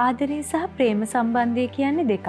ආදරේ සහ ප්‍රේම සම්බන්ධය කියන්නේ දෙකක්.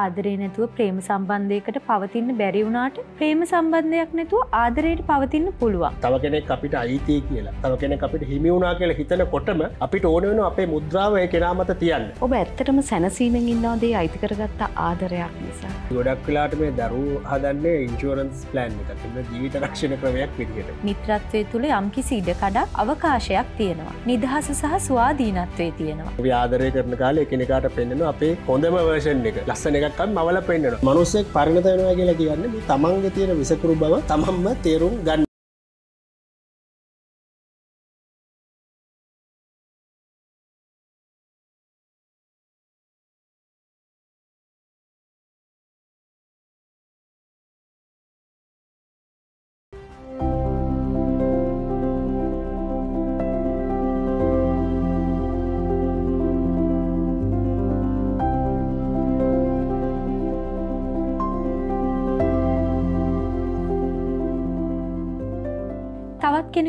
ආදරේ නැතුව ප්‍රේම සම්බන්ධයකට පවතින්න බැරි වුණාට ප්‍රේම සම්බන්ධයක් නැතුව ආදරයට පවතින්න පුළුවන් තව කෙනෙක් අපිට අයිතිය කියලා තව කෙනෙක් අපිට හිමි වුණා කියලා හිතන කොටම අපිට ඕන වෙන අපේ මුද්‍රාවය කෙනා මත තියන්න ඔබ ඇත්තටම සැනසීමෙන් ඉන්නවාදේ අයිති කරගත්තා ආදරයක් නිසා ගොඩක් වෙලාට මේ දරු හදන්නේ ඉන්චෝරන්ස් ප්ලෑන් එකම ජීවිත රක්ෂණ ක්‍රමයක් විදිහට මිත්‍රත්වය තුළ යම්කිසි ඉඩකඩක් අවකාශයක් තියෙනවා නිදහස සහ ස්වාධීනත්වය තියෙනවා ආදරය කරන කාලේ එකනිකාට පෙන්නෙන අපේ හොඳම වර්ෂන් එක ලස්සන එකක්ත් මවල පෙන්න්නට මනුස්සෙක් පරිණතයනවා කියලා කියන්න තමන්ග තියෙන විසකරු බව තමන්ම තේරුම් ගන්න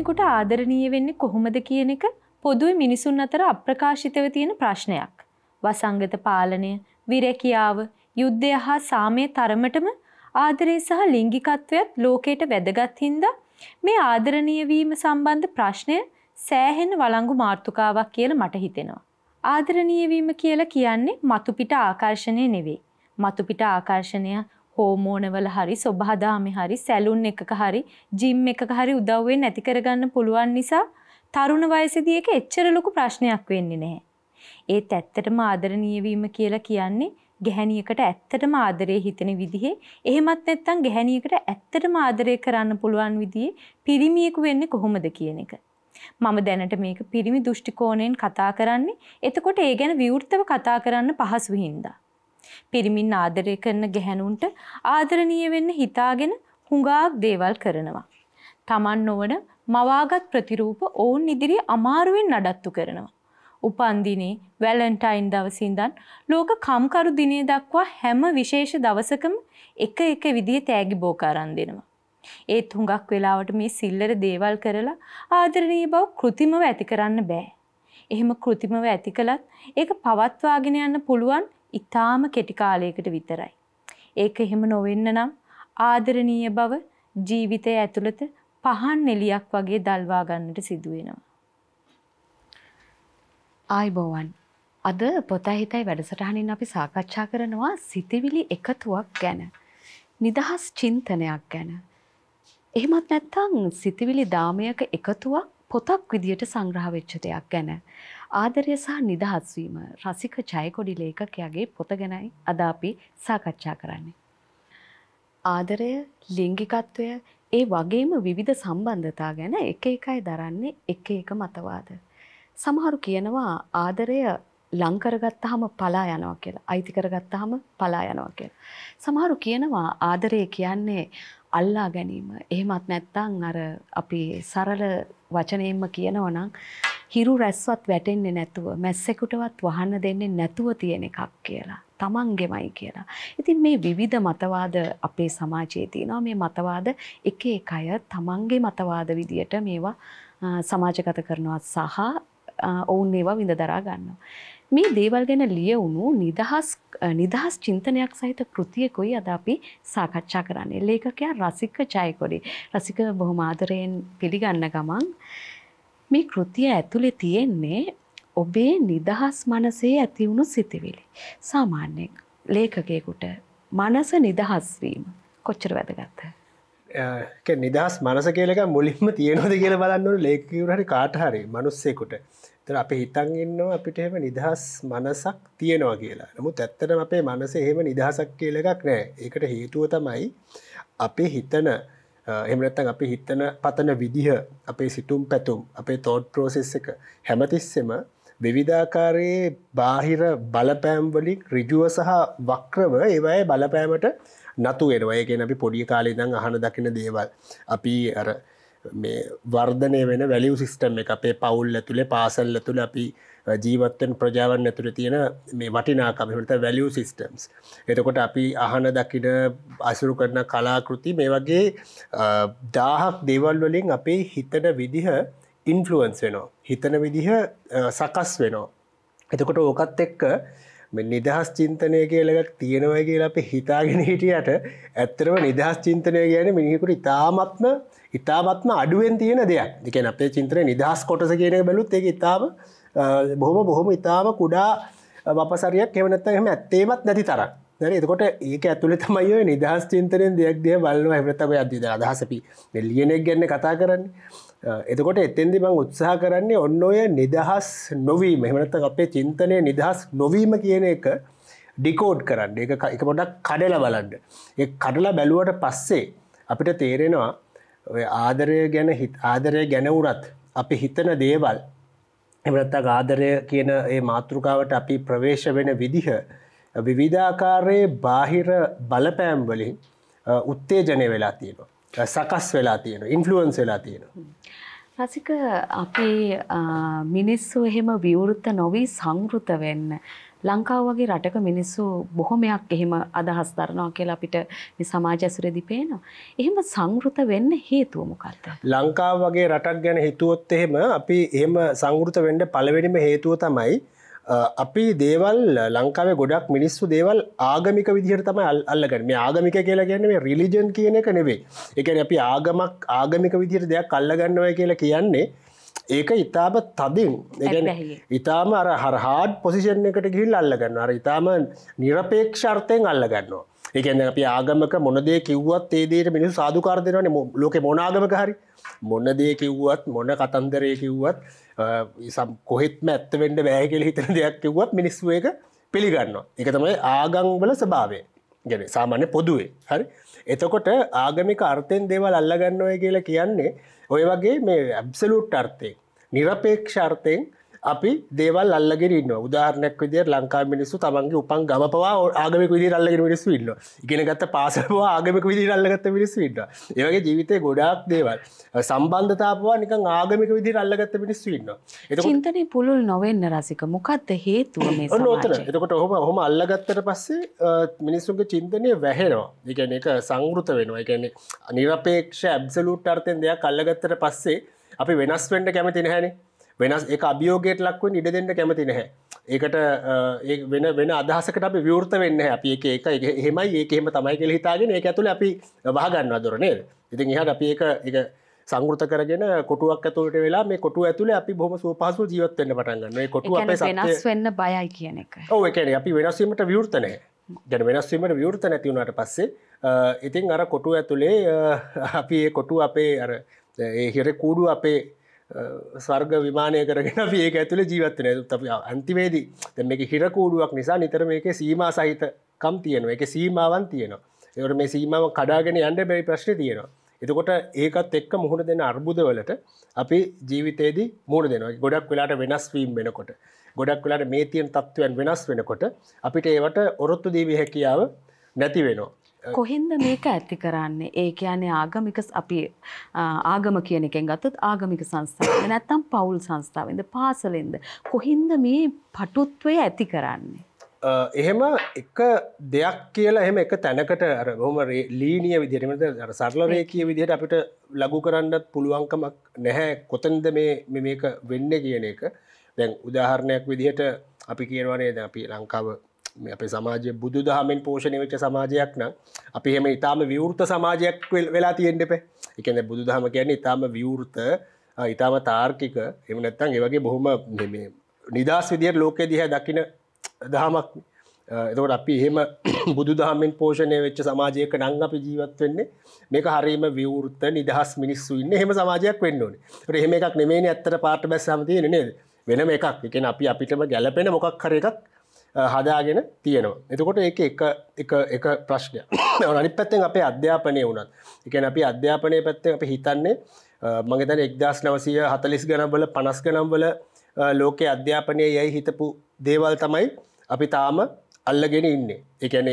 කෙනෙකුට ආදරණීය වෙන්නේ කොහොමද කියන එක පොදුවේ මිනිසුන් අතර අප්‍රකාශිතව තියෙන ප්‍රශ්නයක්. වසංගත පාලනය, විරැකියාව, යුද්ධය හා සාමය තරමටම ආදරය සහ ලිංගිකත්වයත් ලෝකයට වැදගත් හින්දා මේ ආදරණීය වීම සම්බන්ධ ප්‍රශ්නය සෑහෙන වළංගු මාතෘකාවක් කියලා මට හිතෙනවා. ආදරණීය වීම කියලා කියන්නේ මතුපිට ආකර්ෂණය නෙවෙයි. මතුපිට ආකර්ෂණය හෝමෝනවල හරි ස්වභාදාමි හරි සැලුන් එකක හරි ජිම් එකක හරි උදව්වේ නැති කරගන්න පුළුවන් නිසා තරුණ වයසදී එක එච්චර ලොකු ප්‍රශ්නයක් වෙන්නේ නැහැ. ඒත් ඇත්තටම ආදරණීය වීම කියලා කියන්නේ ගැහැණියකට ඇත්තටම ආදරේ හිතෙන විදිහේ එහෙමත් නැත්නම් ගැහැණියකට ඇත්තටම ආදරේ කරන්න පුළුවන් විදිහේ පිරිමියෙකු වෙන්නේ කොහොමද කියන එක. මම දැනට මේක පිරිමි දෘෂ්ටි කෝණයෙන් කතා කරන්නේ. එතකොට ඒ ගැන විවෘතව කතා කරන්න පහසු හින්දා. පිරිමින් ආදරය කරන ගැහැණුන්ට ආදරණීය වෙන්න හිතාගෙන හුඟාක් දේවල් කරනවා. Taman නොවන මවාගත් ප්‍රතිරූප ඔවුන් ඉදිරියේ අමාරුවෙන් නඩත්තු කරනවා. උපන් දිනේ වැලන්ටයින් දවසේ ඉඳන් ලෝක කම්කරු දිනේ දක්වා හැම විශේෂ දවසකම එක එක විදිහේ තෑගි බෝක අරන් දෙනවා. ඒත් හුඟක් වෙලාවට මේ සිල්ලර දේවල් කරලා ආදරණීය බව કૃතිමව ඇති කරන්න බෑ. එහෙම કૃතිමව ඇති කළත් ඒක පවත්වාගෙන යන්න පුළුවන් ඉතාම කෙටි කාලයකට විතරයි. ඒක එහෙම නොවෙන්න නම් ආදරණීය බව ජීවිතය ඇතුළත පහන් එලියක් වගේ දල්වා ගන්නට සිදු වෙනවා. ආයිබෝවන් අද පොතයි හිතයි වැඩසටහනින් අපි සාකච්ඡා කරනවා සිතිවිලි එකතුවක් ගැන. නිදහස් චින්තනයක් ගැන. එහෙමත් නැත්නම් සිතිවිලි දාමයක එකතුවක් පොතක් විදියට සංග්‍රහ වෙච්ච දෙයක් ගැන. ආදරය සහ නිදහස්වීම රසික ජයකොඩි ලේකකයාගේ පොත ගැනයි අද අපි සාකච්ඡා කරන්නේ. ආදරය ලිංගිකත්වය ඒ වගේම විවිධ සම්බන්ධතා ගැන එක එකයි දරන්නේ එක එක මතවාද. සමහරු කියනවා ආදරය ලංකරගත්තාම පලා යනවා කියලා අයිති කරගත්තාම පලා යනවා කියලා. සමහරු කියනවා ආදරය කියන්නේ අල්ලා ගැනීම එහෙමත් නැත්තං අර අපි සරල වචනයෙන්ම කියනවනම් හිරු රැස්වත් වැටෙන්නේ නැතුව මැස්සෙකුටවත් වහන්න දෙන්නේ නැතුව තියෙන එකක් කියලා. තමන්ගෙමයි කියලා. ඉතින් මේ විවිධ මතවාද අපේ සමාජයේ තියෙනවා. මේ මතවාද එක එක අය තමන්ගේ මතවාද විදියට මේවා සමාජගත කරනවා සහ ඔවුන් ඒවා විඳ දරා ගන්නවා. මේ දේවල් ගැන ලියවුණු නිදහස් නිදහස් චින්තනයක් සහිත කෘතියකුයි අද අපි සාකච්ඡා කරන්නේ. ලේඛකයා රසික ජයකොඩි. රසික බොහොම ආදරයෙන් පිළිගන්න ගමන් මේ කෘතිය ඇතුලේ තියෙන්නේ ඔබේ නිදහස් මනසේ ඇති වුණු සිතිවිලි. සාමාන්‍යයෙන් ලේඛකයෙකුට මනස නිදහස් වීම කොච්චර වැදගත්ද? නිදහස් මනස කියලක මුලින්ම තියනොද කියල බලන්නට ලේකවරට කාටහරි මනුස්සෙකුට තර අප හිතන් ඉන්න අපිට එහෙම නිදහස් මනසක් තියෙනවා කියලා නමුත් ඇත්තට අපේ මනස එහෙම නිදහසක් කියල එකක් නෑ ඒකට හේතුව තමයි අපේ හිතන Uh, එමනත්තන් අපි හිතන පතන විදිහ අපේ සිටුම් පැතුම් අපේ තෝඩ් ප්‍රෝසෙස් එක හැමතිස්සෙම විවිධාකාරයේ බාහිර බලපෑම්වලින් රිජුව සහ වක්‍රව ඒවය බලපෑමට නතු එෙනවය කියෙන අපි පොඩි කාලේදං අහන දකින දේවල් අපි අර වර්ධනය වෙන වැලිය සිිස්ටම් එක අපේ පවුල්ල තුළේ පාසල්ල තුළ අපි ජීවත්තන් ප්‍රජාවන් ඇතුර තියෙන මේ වටිනාකමට වැලිය සිිස්ටම්ස්. එතකොට අපි අහන දකින අසුරු කරන කලාකෘති මේ වගේ දාහක් දේවල් වලින් අපේ හිතන විදිහ ඉන්ෆලුවන්ස් වෙනෝ. හිතන විදිහ සකස් වෙනෝ. එතකොට ඕකත් එක්ක නිදහස් චින්තනය කියලක් තියෙනවයි කියලා අප හිතාගෙන හිටියට ඇත්තරම නිදහස් චින්තනය ගැන මිනිකුට ඉතාමත්ම ඉතාමත්ම අඩුවෙන් තියෙන දෙයක් දෙකන අපේ චින්ත්‍රය නිදහස් කොටස කියන බැලුත් ඒ ඉතාම බොහොම බොහොම ඉතාම කුඩා බපසරයක් එවනත්ත එහම ඇත්තේමත් නැති තරක් දැන එතකොට ඒක ඇතුළ තමයි ඔය නිදහස් චින්තරෙන් දෙයක් දිය බලව හමතම අදද අදහසපි ලියනෙක් ගැන්න කතා කරන්නේ එතකොට එතෙන්දි බං උත්සාහ කරන්නේ ඔන්න ඔය නිදහස් නොවීම එමනත්ත අපේ චින්තනය නිදහස් නොවීම කියන එක ඩිකෝඩ් කරන්න එක එක පොඩක් කඩල බලන්ඩ ඒ කඩලා බැලුවට පස්සේ අපිට තේරෙනවා ආදරය ගැන හිත් ආදරය ගැන වුරත් අපි හිතන දේවල් එමනත්තක් ආදරය කියන ඒ මාතෘකාවට අපි ප්‍රවේශ වෙන විදිහ විවිධාකාරයේ බාහිර බලපෑම්වලින් උත්තේජනය වෙලා තියෙනවා. සකස් වෙලා තියෙන ඉන්ෆලුවන්ස් වෙලා තියෙනවා. රසික අපේ මිනිස්සු එහෙම විවෘත නොවී සංගෘත වෙන්න ලංකාව වගේ රටක මිනිස්සු බොහොමයක් එහෙම අදහස් දරනවා කියලා අපිට මේ සමාජ ඇසුරේදී පේනවා. එහෙම සංවෘත වෙන්න හේතුව මොකක්ද? ලංකාව වගේ රටක් ගැන හිතුවොත් එහෙම අපි එහෙම සංවෘත වෙන්න පළවෙනිම හේතුව තමයි අපි දේවල් ලංකාවේ ගොඩක් මිනිස්සු දේවල් ආගමික විදිහට තමයි අල්ලගන්න මේ ආගමික කියලා කියන්නේ මේ රිලිජන් කියන එක නෙවෙයි. ඒ කියන්නේ අපි ආගමක් ආගමික විදිහට දෙයක් අල්ලගන්නවා කියලා කියන්නේ ඒක ඉතාම තදින් ඉතාම අර හරහාඩ් පොසිෂන් එකට ගිල් අල්ලගන්න අර ඉතාම නිරපේක්ෂර්තයෙන් අල්ලගන්නවා එකන්න අපි ආගමක මොනදේ කිව්වත් ඒදේට මිනිු සාධකාරදයන ලෝක මොනාගමක හරි මොන්නදේ කිව්වත් මොන කතන්දරය කිව්වත් සම් කොහෙත්ම ඇත්ත වෙන්ඩ බෑහකෙල හිතන දෙයක් කිව්වත් මිනිස්සුවක පිළිගන්න එක තමයි ආගංවල ස්භාවය ගැන සාමාන්‍ය පොදුවේ හරි එතකොට ආගමික අර්ථයෙන් දේවල් අල්ලගන්නවය කියලා කියන්නේ ඔය වගේ මේ ඇබ්සලුට් අර්ථය නිරපේක්ෂ අර්ථයෙන් අපි දේවල් අල්ලගෙන න්න උදාරනක් විදේ ලංකා මිනිස්සු තමන්ගේ උපන් ගමපවා ආගමක විදි අල්ලගෙන මිනිස් ඉන්න ඉගෙන ගත්ත පාසවා ආගමක විදි අල්ලගත්ත මිනිස් ඉන්න ඒවගේ ජීවිතය ගොඩාක් දේවල් සම්බන්ධතාපවා නික ආගමික විදි අල්ලගත්ත මිනිස් ඉන්න චින්තන පුළුල් නොවන්න රසික මොකක්ද හේතුව නොතන එතකොට හොම හොම අල්ලගත්තට පස්සේ මිනිස්සුන්ගේ චින්තනය වැහෙනවා ඉගැන එක සංගෘත වෙනවා එකන්නේ අනිරපේක්ෂ ඇබ්සලූට් අර්තෙන් දෙයක් අල්ලගත්තට පස්සේ අපි වෙනස් වෙන්ඩ කැමති නැහැන වෙනස් එක අභියෝගයට ලක්වෙන් ඉඩ දෙන්න කැමති නැහැ ඒකට වෙන වෙන අදහසකට අපි විවෘත වෙන්න අපි එක එක එහෙමයි ඒ එහෙම තමයි කෙ හිතාගෙන ඒ ඇතුළ අපි වාගන්න අදරනේ ඉතින් එහ අපි එක එක සංගෘත කරගෙන කොටුවක් ඇතුලට වෙලා මේ කොටු ඇතුළ අපි බොහම සූපහසු ජීවත්වෙන්න පටන්ගන්න කොටු වෙනස් වෙන්න බයයි කියන එක ඕ එකන අපි වෙනස්වීමට විවෘතනය ගැන වෙනස්වීමට විවෘත නැතිවුණට පස්සේ ඉතින් අර කොටු ඇතුළේ අපි කොටු අපේ අර ඒ හිරකූඩු අපේ සර්ග විමානය කරගෙන ඒක ඇතුළ ජීවත්වන ත අන්තිමේදී තැම එක හිරකූඩුවක් නිසා නිතර මේක සීම සහිත කම් තියෙනවා එක සීමාවන් තියෙනවා එවට මේ සීමාව කඩාගෙන යන්න බැරි ප්‍රශ්න තියෙනවා එතකොට ඒකත් එක්ක මුහුණ දෙන අර්බුදවලට අපි ජීවිතයේදී මුහුණ දෙනවා ගොඩක් වෙලාට වෙනස් වීම් වෙනකොට ගොඩක් වෙලාට මේ තියෙන් තත්ත්වයන් වෙනස් වෙනකොට අපිට ඒවට ඔරොත්තු දීවි හැකියාව නැති වෙනවා කොහෙන්ද මේක ඇති කරන්නේ ඒ කියන්නේ ආගමික අපි ආගම කියන එකෙන් ගත්තොත් ආගමික සංස්ථාවෙන් නැත්නම් පවුල් සංස්ථාවෙන්ද පාසලෙන්ද කොහින්ද මේ පටුත්වය ඇති කරන්නේ එහෙම එක දෙයක් කියලා එහෙම එක තැනකට අර බොහොම ලීනිය විදිහට අර සරල රේඛීය විදිහට අපිට ලඝු කරන්නත් පුළුවන්කමක් නැහැ කොතනද මේ මේක වෙන්නේ කියන එක දැන් උදාහරණයක් විදිහට අපි කියනවානේ දැන් අපි ලංකාව අප සමාජය බුදු දහමෙන් පෝෂණය වෙච්ච සමාජයක් නම් අපි හෙම ඉතාම විවෘත සමාජයක් වෙලා තියෙන්ටප එකන බුදු දහම කියන්නේ ඉතාම විවෘත ඉතාම තාර්කික එමනැත්තන් ඒවගේ බොහොම නිදස් විදියට ලෝකෙ දිහ දකින දහමක් එතකොට අපි එහෙම බුදු දහමෙන් පෝෂණය වෙච්ච සමාජයක නං අපි ජීවත් වෙන්නේ මේක හරීම විවෘත නිදහස් මිනිස්සු ඉන්න එහෙම සමාජයක් වෙන්න ඕනේ එහෙම එකක් නෙමේ ඇත්තට පාට බැස්සම තියෙන නේද වෙනම එකක් එකන අපි අපිටම ගැලපෙන මොකක් හර එකක් හදාගෙන තියෙනවා. එතකොට ඒ එක ප්‍රශ්නය අනි පැත්තෙන් අපේ අධ්‍යාපනය වුණත් එකන අපි අධ්‍යාපනය පැත්තෙන් අපි හිතන්නේ මගේතන එක්දස් නවසය හතලිස් ගනම්වල පනස් ගනම්වල ලෝකයේ අධ්‍යාපනය යැයි හිතපු දේවල් තමයි අපි තාම අල්ලගෙන ඉන්නේ එකැන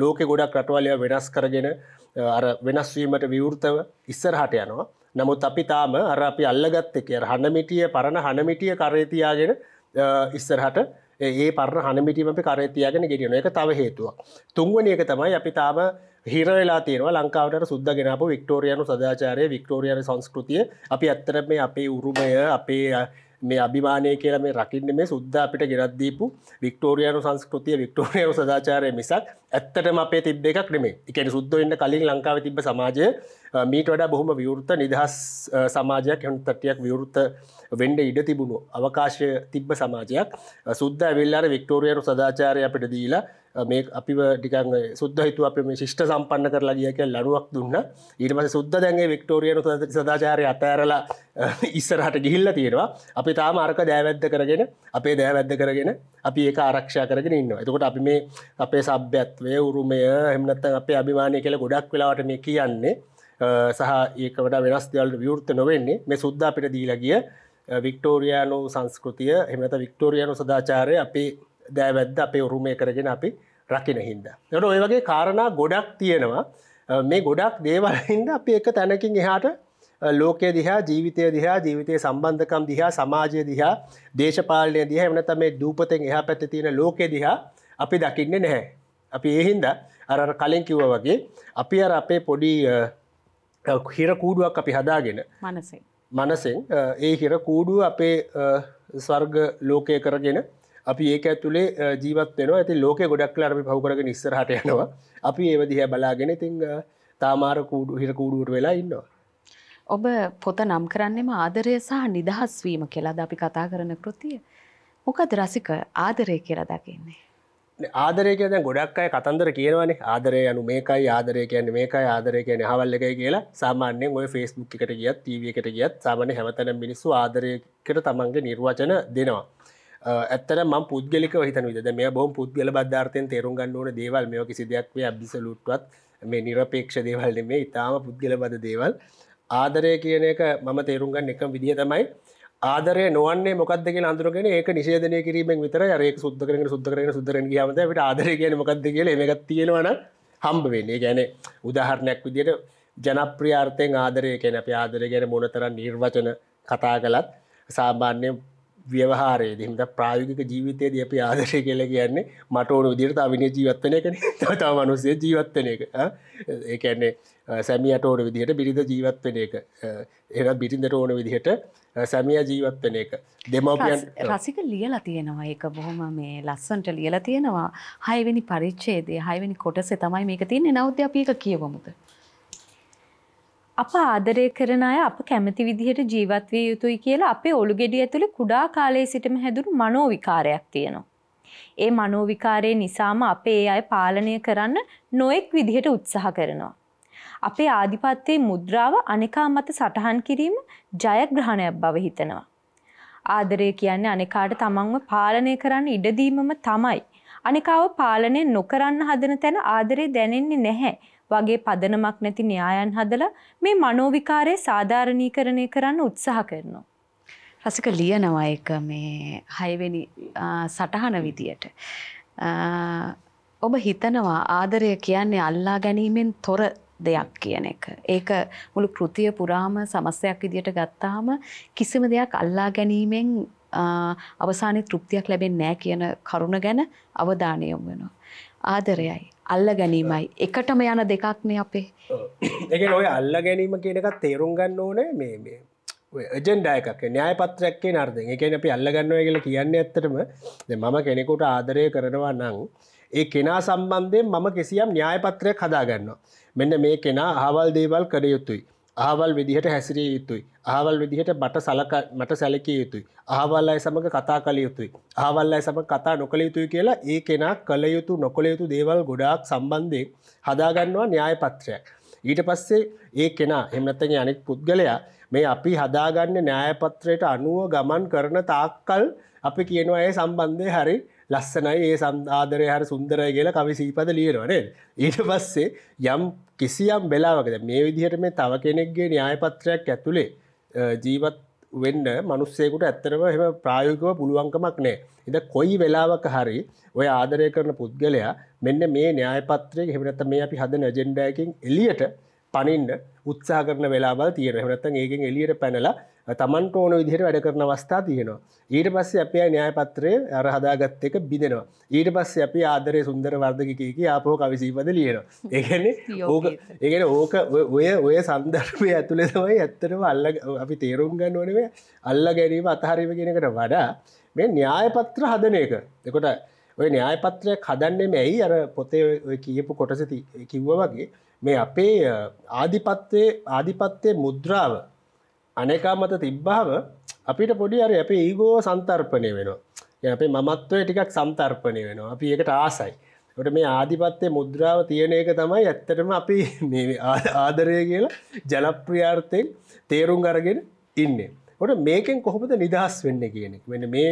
ලෝක ගොඩක් රටවලය වෙනස් කරගෙන අර වෙනස්වීමට විවෘතව ඉස්සරහට යනවා නමුත් අපි තාම අර අපි අල්ලගත්ත එක හනමිටිය පරණ හනමිටිය කරේතියාගෙන ඉස්සරහට ඒ පරණ හනමිටීම අපි කරේ තියගෙන ගෙටියන එක තව හේතුවක් තුන්වනි එක තමයි අපි තාම හිරවෙලා තියෙනවා ලංකාවට සුද්ද ගෙනපු වික්ටෝරියනු සදාචාරය වික්ටෝරියන සංස්කෘතිය අපි ඇත්තර මේ අපේ උරුමය අපේ මේ අභිමානය කියලා මේ රකින්න මේ සුද්ද අපිට ගෙනත්දීපු වික්ටෝරියනු සංස්කෘතිය වික්ටෝරියනු සදාචාරය මිසක් ඇත්තටම අපේ තිබ්බ එකක් නෙමේ එකන සුද්දවෙන්න කලින් ලංකාව තිබ සමාජය මීට වඩා බොහොම විවෘත නිදහස් සමාජයක් හොන්තටයක් විවෘත වෙන්ඩ ඉඩ තිබුණු අවකාශය තිබ්බ සමාජයක් සුද්ද ඇවිල්ලාර වික්ටෝරියනු සදාචාරය අපිට දීලා මේ අපි ටිකන් සුද්දහිතු අප මේ ශිෂ්ට සම්පන්න කරලා ගිය කියල් ලනුවක් දුන්න ඊටමස සුද්ද දැන්ගේ වික්ටෝරියන සදාචාරය අතඇරලා ඉස්සරහට ගිහිල්ල තියෙනවා අපි තාම අරක දෑවැද්ද කරගෙන අපේ දෑවැද්ද කරගෙන අපි ඒක ආරක්ෂා කරගෙන ඉන්න එතකොට අපි මේ අපේ සබ්‍යත්වය උරුමය එමනත්ත අපේ අභිමානය කියල ගොඩක් වෙලාවට මේ කියන්නේ සහ ඒකට වෙනස් දෙවල්ට විවෘත නොවෙන්නේ මේ සුද්දා අපිට දීලගිය වික්ටෝරයානු සංස්කෘතිය එමත වික්ටෝරියනු සදාචාරය අපේ දෑවැද්ද අපේ උරුමය කරගෙන අපි රකින හින්ද. යට ඔය වගේ කාරණා ගොඩක් තියෙනවා මේ ගොඩක් දේවල්හින්ද අපි එක තැනකින් එහාට ලෝකය දිහා ජීවිතය දිහා ජීවිතය සම්බන්ධකම් දිහා සමාජය දිහා දේශපාලනය දිහ එනත මේ දූපතෙන් එහා පැත්ත තියෙන ලෝකෙ දිහා අපි දකින්නේ නැහැ. අපි ඒහින්ද අර කලින් කිව්ව වගේ අපි අර අපේ පොඩි හිරකූඩුවක් අපි හදාගෙන මනසෙන් මනසෙන් ඒ හිරකූඩුව අපේ ස්වර්ග ලෝකය කරගෙන අපි ඒක ඇතුළේ ජීවත් වෙන ඇති ලෝක ගොඩක් ලාරි පවකරග නිස්සරහට යනවා අපි ඒවදිහ බලාගෙන තිං තාමාර කූඩු හිර කූඩුවට වෙලා ඉන්නවා ඔබ පොත නම් කරන්නෙම ආදරය සහ නිදහස්වීම කියලාද අපි කතා කරන කෘතිය මොකද රසික ආදරය කියලා දකින්නේ ආදරයක දැ ගොඩක් අය කතන්දර කියනවනේ ආදරය යනු මේකයි ආදරය කියන්න මේකයි ආදරය කියන හවල් එකයි කියලා සාමාන්‍යෙන් ඔය ෆෙස්බුක් එකට ගියත් තීවියකට ගියත් සාමන හැමතැන මිනිස්සු ආදරයකට තමන්ගේ නිර්වචන දෙනවා. ඇත්තර ම පුද්ගලික හිතන විද මේ බොම පුද්ගල බද්ධාර්තයෙන් තේරුම් ගන්නවන දේවල් මේ කිසිදයක් වේ අබිසලුට්වත් මේ නිරපේක්ෂ දේවල්න මේ ඉතාම පුද්ගල බද දේවල් ආදරය කියන එක මම තේරුම්ගන්න එක විදිහ තමයි ආදරය නොවන්නේ මොකදක අන්දරගෙන ඒක නිශේදනය කිරීම විතර රෙක් සුද්ද කරන සුද්ද කරන සුද්දර ගියාමට ආදර කියන මොකක්ද කියල එකක් තියෙනවන හම්බ වෙන්නේ ගැන උදාහරණයක් විදියට ජනප්‍රියාර්ථයෙන් ආදරය කියන අප ආදරය ගැන මොනතර නිර්වචන කතා කලත් සාමාන්‍ය ව්‍යවහාරයේදී හිට ප්‍රායෝගික ජීවිතයේදී අපි ආදර්ශය කියලා කියන්නේ මට ඕන විදිහට අවිනේ ජීවත්වන එකනේ තව මිනිස්සු ජීවත්වන එක ඒ කියන්නේ සැමියාට ඕන විදිහට බිරිඳ ජීවත්වන එක එහෙනම් බිරිඳට ඕන විදිහට සැමියා ජීවත්වන එක දෙමව්පියන් රසික ලියලා තියෙනවා ඒක බොහොම මේ ලස්සනට ලියලා තියෙනවා හයවෙනි පරිච්ඡේදයේ හයවෙනි කොටසේ තමයි මේක තියෙන්නේ නැවත අපි ඒක කියවමුද අප ආදරය කරන අය අප කැමති විදිහට ජීවත් විය යුතුයි කියලා අපේ ඔළු ගෙඩිය ඇතුලේ කුඩා කාලයේ සිටම හැදුණු මනෝවිකාරයක් තියෙනවා. ඒ මනෝවිකාරය නිසාම අපේ ඒ අය පාලනය කරන්න නොඑක් විදිහට උත්සාහ කරනවා. අපේ ආධිපත්‍යයේ මුද්‍රාව අනිකා මත සටහන් කිරීම ජයග්‍රහණයක් බව හිතනවා. ආදරය කියන්නේ අනිකාට තමන්ව පාලනය කරන්න ඉඩ දීමම තමයි. අනිකාව පාලනය නොකරන්න හදන තැන ආදරේ දැනෙන්නේ නැහැ. වගේ පදනමක් නැති න්‍යායන් හදලා මේ මනෝවිකාරය සාධාරණීකරණය කරන්න උත්සාහ කරනවා. රසික ලියනවා එක මේ හයවෙනි සටහන විදියට. ඔබ හිතනවා ආදරය කියන්නේ අල්ලා ගැනීමෙන් තොර දෙයක් කියන එක. ඒක මුළු කෘතිය පුරාම සමස්තයක් විදියට ගත්තාම කිසිම දෙයක් අල්ලා ගැනීමෙන් අවසානයේ තෘප්තියක් ලැබෙන්නේ නැහැ කියන කරුණ ගැන අවධානය යොමු වෙනවා. ආදරයයි අල්ල ගැනීමයි එකටම යන දෙකක්නේ අපේ එක ඔය අල්ල ගැනීම කියනකත් තේරුම් ගන්න ඕනේ මේ මේ ජෙන්ඩායකක් න්‍යය පත්‍රයක්කේ නර්ද එකන අපි අල්ල ගන්නව කියල කියන්න ඇත්තටම මම කෙනෙකුට ආදරය කරනවා නං ඒ කෙනා සම්බන්ධයෙන් මම කිසියම් න්‍යායපත්‍රයක් හදාගන්නවා මෙන්න මේ කෙනා හවල් දේවල් කළ යුතුයි ආවල් විදිහට හැසිරිය යුතුයි. ආවල් විදිහට මට සලක මට සැලකිය යුතුයි. ආවල් අය සමග කතා කළ යුතුයි. ආවල් අය සමග කතා නොකළ යුතුයි කියලා ඒ කෙනා කළ යුතු නොකළ යුතු දේවල් ගොඩාක් සම්බන්ධයෙන් හදාගන්නවා න්‍යාය පත්‍රයක්. ඊට පස්සේ ඒ කෙනා එහෙම නැත්නම් අනෙක් පුද්ගලයා මේ අපි හදාගන්න න්‍යාය පත්‍රයට අනුව ගමන් කරන තාක්කල් අපි කියනවා ඒ සම්බන්ධය හරියි ලස්සනයි ඒ සම්ආදරය හර සුන්දරය කියලා කවි සීපද ලියනවනේ ඊට පස්සේ යම් කිසියම් වෙලාවකද මේ විදිහට මේ තව කෙනෙක්ගේ න්‍යායපත්‍රයක් ඇතුළේ ජීවත් වෙන්න මනුස්සයකුට ඇත්තරම එම ප්‍රායෝගව පුළුවන්කමක් නෑ එද කොයි වෙලාවක හරි ඔය ආදරය කරන පුද්ගලයා මෙන්න මේ න්‍යායපත්‍රය හෙමනත්ත මේ අපි හද නජෙන්ඩයකින් එලියට පනින්න උත්සා කරන වෙලාබල් තියෙන හනත්තන් ඒකෙන් එලියට පැනලා තමන්ට ඕන විදිහයට වැඩ කරන අවස්ථා තියෙනවා. ඊට පස්සේ අප න්‍යායපත්‍රය අර හදාගත්ත එක බිඳෙනවා. ඊට පස්සේ අපි ආදරය සුන්දර වර්ධකකයක ආපෝ කවිසීපද ලියනවා. ඒගැන ඕක ඒගෙන ඕක ඔය ඔය සන්දර්පය ඇතුළෙ තමයි ඇත්තරම අල්ල අපි තේරුම් ගන්න ඕනවේ අල්ල ගැනීම අතහරීම කෙනකට වඩා මේ න්‍යායපත්‍ර හදන එක එකොට ඔය න්‍යායපත්‍රය හදන්නේ මැයි අර පොතේ කියපු කොටසති කිව්ව වගේ මේ අපේ ආධිපත්වේ ආධිපත්තය මුද්‍රාව අනෙකා මත තිබ්බාව අපිට පොඩි අර අපේ ඒගෝ සන්තර්පනය වෙනවා අපේ මමත්වය ටිකක් සම්තර්පනය වෙනවා අපි ඒකට ආසයි ට මේ ආධිපත්තය මුද්‍රාව තියන එක තමයි ඇත්තටම අපි ආදරය කියලා ජනප්‍රියාර්ථයෙන් තේරුම් අරගෙන ඉන්නේ ට මේකෙන් කොහොමද නිදහස් වෙන්න කියනෙක් වෙන මේ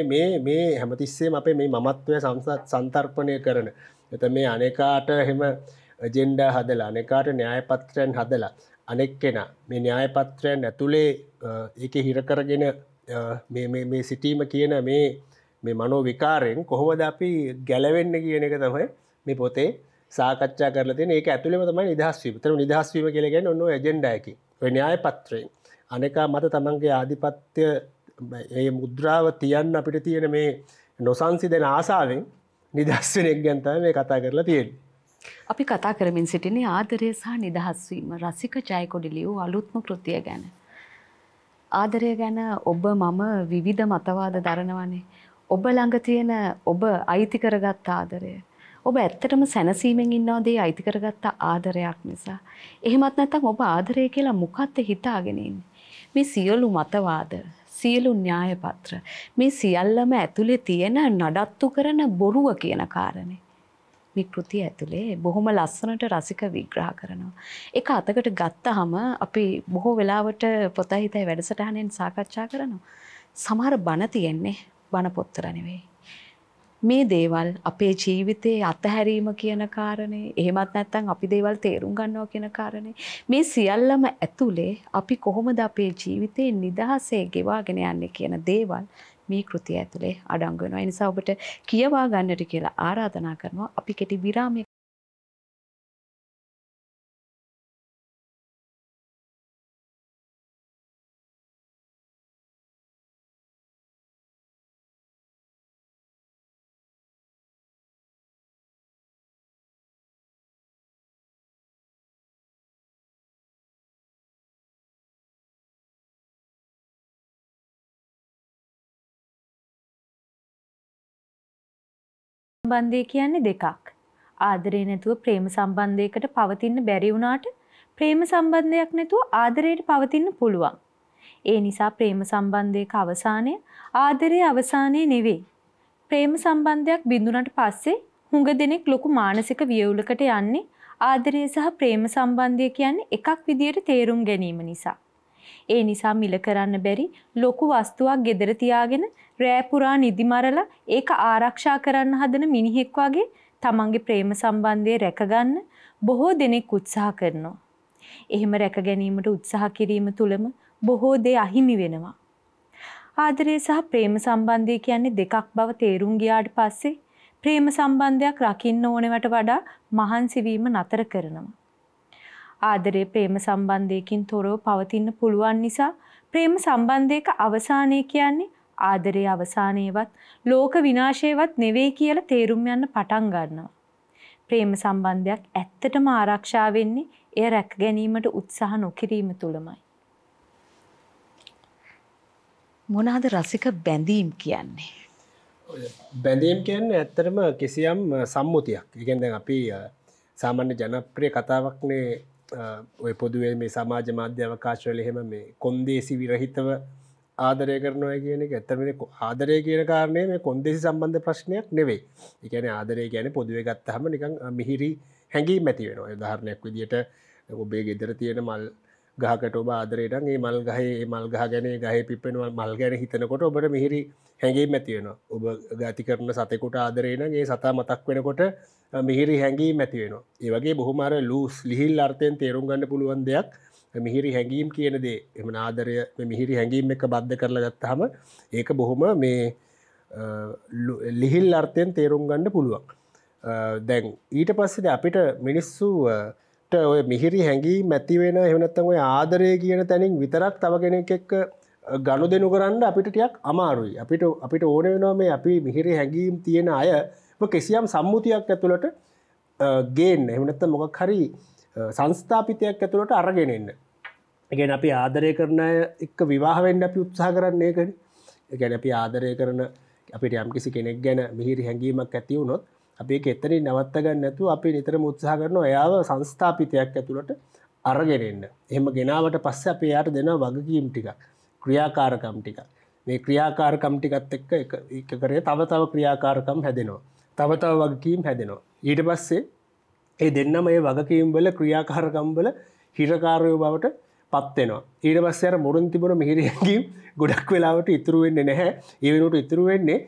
මේ හැමතිස්සේම අපේ මේ මමත්වය සංසත් සන්තර්පනය කරන එත මේ අනෙකාට හෙම ජෙන්ඩා හදලා අනෙකාට න්‍යායපත්‍රයන් හදලා අනෙක් කෙන මේ න්‍යායපත්‍රයන් ඇතුළේ එක හිරකරගෙන මේ සිටීම කියන මේ මේ මනෝ විකාරයෙන් කොහොමද අපි ගැලවෙන්න කියන එක තමයි මේ පොතේ සාකච්ඡා කරලති ඒ ඇතුළම තම නිදහස්වීමතර නිදහස්වීම කියලගෙන ඔන්න ජෙන්ඩයකි න්‍යාය පත්‍රයෙන් අනෙකා මත තමන්ගේ ආධිපත්‍ය ඒ මුද්‍රාව තියන්න අපිට තියෙන මේ නොසන්සි දෙන ආසාාවෙන් නිදස්වනෙක් ගැන්තම මේ කතා කරලා තියෙන්නේ අපි කතා කරමින් සිටින්නේ ආදරය සහ නිදහස්වීම රසික ජයකොඩි ලියූ අලුත්ම කෘතිය ගැන. ආදරය ගැන ඔබ මම විවිධ මතවාද දරනවනේ. ඔබ ළඟ තියෙන ඔබ අයිති කරගත් ආදරය. ඔබ ඇත්තටම සැනසීමෙන් ඉන්නවද ඒ අයිති කරගත්ත ආදරයක් නිසා. එහෙමත් නැත්නම් ඔබ ආදරය කියලා මොකක්ද හිතාගෙන ඉන්නේ? මේ සියලු මතවාද සියලු න්‍යාය පත්‍ර මේ සියල්ලම ඇතුලේ තියෙන නඩත්තු කරන බොරුව කියන කාරණේ මේ කෘතිය ඇතුලේ බොහොම ලස්සනට රසික විග්‍රහ කරනවා. එක අතකට ගත්තහම අපි බොහෝ වෙලාවට පොතයි හිතයි වැඩසටහනෙන් සාකච්ඡා කරනවා. සමහර බණ තියෙන්නේ බණ පොත්තර නෙවෙයි. මේ දේවල් අපේ ජීවිතයේ අතහැරීම කියන කාරණේ එහෙමත් නැත්නම් අපි දේවල් තේරුම් ගන්නවා කියන කාරණේ මේ සියල්ලම ඇතුලේ අපි කොහොමද අපේ ජීවිතේ නිදහසේ ගෙවාගෙන යන්නේ කියන දේවල් මේ කෘතිය ඇතුලේ අඩංගු වෙනවා. ඒ නිසා ඔබට කියවා ගන්නට කියලා ආරාධනා කරනවා. අපි කෙටි විරාමයකට සම්බන්ධය කියන්නේ දෙකක්. ආදරේ නැතුව ප්‍රේම සම්බන්ධයකට පවතින්න බැරි වුණාට ප්‍රේම සම්බන්ධයක් නැතුව ආදරයට පවතින්න පුළුවන්. ඒ නිසා ප්‍රේම සම්බන්ධයක අවසානය ආදරයේ අවසානය නෙවෙයි. ප්‍රේම සම්බන්ධයක් බිඳුනට පස්සේ හුඟ දෙනෙක් ලොකු මානසික වියවුලකට යන්නේ ආදරය සහ ප්‍රේම සම්බන්ධය කියන්නේ එකක් විදියට තේරුම් ගැනීම නිසා. ඒ නිසා මිල කරන්න බැරි ලොකු වස්තුවක් gedera තියාගෙන රෑ පුරා නිදි මරලා ඒක ආරක්ෂා කරන්න හදන මිනිහෙක් වගේ තමන්ගේ ප්‍රේම සම්බන්ධය රැකගන්න බොහෝ දෙනෙක් උත්සාහ කරනවා. එහෙම රැක ගැනීමට උත්සාහ කිරීම තුළම බොහෝ දේ අහිමි වෙනවා. ආදරය සහ ප්‍රේම සම්බන්ධය කියන්නේ දෙකක් බව තේරුම් ගියාට පස්සේ ප්‍රේම සම්බන්ධයක් රකින්න ඕනවට වඩා මහන්සි වීම නතර කරනවා. ආදරය ප්‍රේම සම්බන්ධයකින් තොරව පවතින්න පුළුවන් නිසා ප්‍රේම සම්බන්ධයක අවසානය කියන්නේ ආදරයේ අවසානයේවත් ලෝක විනාශයේවත් නෙවෙයි කියලා තේරුම් යන්න පටන් ගන්නවා. ප්‍රේම සම්බන්ධයක් ඇත්තටම ආරක්ෂා වෙන්නේ එය රැක ගැනීමට උත්සාහ නොකිරීම තුළමයි. මොනවාද රසික බැඳීම් කියන්නේ? බැඳීම් කියන්නේ ඇත්තටම කිසියම් සම්මුතියක්. ඒ කියන්නේ අපි සාමාන්‍ය ජනප්‍රිය කතාවක්නේ ඔය පොදුවේ මේ සමාජ මාධ්‍යවකාශවල එහෙම මේ කොන්දේසි විරහිතව ආදරය කරනවා කියන එක ඇත්තමෙන ආදරය කියන කාරණය මේ කොන්දෙසි සම්බන්ධ ප්‍රශ්නයක් නෙවෙයි එකන ආදරය ගැන පොදුවේ ගත්තහම නිකං මිහිරි හැඟී මැති වෙන ධාරණයක් විදිට ඔබේ ගෙදර තියෙන මල් ගහකට ඔබ ආදරයට ඒ මල් ගහේ මල් ගහ ගැන ගහ පිපෙනවල් මල් ගැන හිතනකොට ඔබට මිහිරි හැඟේ මැතියෙන ඔබ ගාති කරන සතෙකුට ආදරේන ඒ සතා මතක් වෙනකොට මිහිරි හැඟීම් ඇතිවෙනවා ඒවගේ බොහොමර ලූස් ලිහිල් අර්ථයෙන් තේරුම් ගන්න පුළුවන් දෙයක් මිහිරි හැඟීම් කියන දේ එම ආදරය මිහිරි හැඟීම් එක බද්ධ කරලා ගත්තහම ඒක බොහොම මේ ලිහිල් අර්ථයෙන් තේරුම් ගන්න පුළුවන් දැන් ඊට පස්සෙද අපිට මිනිස්සු ඔය මිහිරි හැඟීම් ඇතිවෙන එහනත්තම ඔය ආදරය කියන තැනින් විතරක් තව කෙනෙක් එක්ක ගණු දෙනු කරන්න අපිට ටියක් අමාරුයි අපිට අපිට ඕන වෙනවා මේ අපි මිහිරි හැඟීම් තියෙන අය කිසියම් සම්මුතියක් ඇතුළට ගේන්න එමනත්ත මොකක් හරි සංස්ථාපිතයක් ඇතුළට අරගෙනන්න එකගැන අපි ආදරය කරන එක විවාහවෙන්න අපි උත්සාහ කරන්නේ එකන ගැන අපි ආදරය කරන අපිට යම්කිසි කෙනෙක් ගැන මිහිරි හැඟීමක් ඇති වුණොත් අපි එතනි නවත්ත ගන්නතු අපි නිතර මුත්සාහ කරන ඔයාව සංස්ථාපිතයක් ඇතුළට අරගෙනන්න එහම ගෙනාවට පස්ස අප යායට දෙන වගකීම් ටික ක්‍රියාකාරකම් ටික මේ ක්‍රියාකාරකම් ටිකත් එක්ක එක කරේ තව තව ක්‍රියාකාරකම් හැදෙනවා තවතාව වගකීම් හැදෙනවා. ඊට පස්සේ ඒ දෙන්නම ඒ වගකීම්වල ක්‍රියාකාරකම්බල හිරකාරයෝ බවට පත්වෙනවා. ඊට පස්සර මුරුන් තිබුණ මිහිරියකීම් ගොඩක් වෙලාවට ඉතුරුවෙන්නේ නැහැ ඒවනට ඉතුරුවෙන්නේ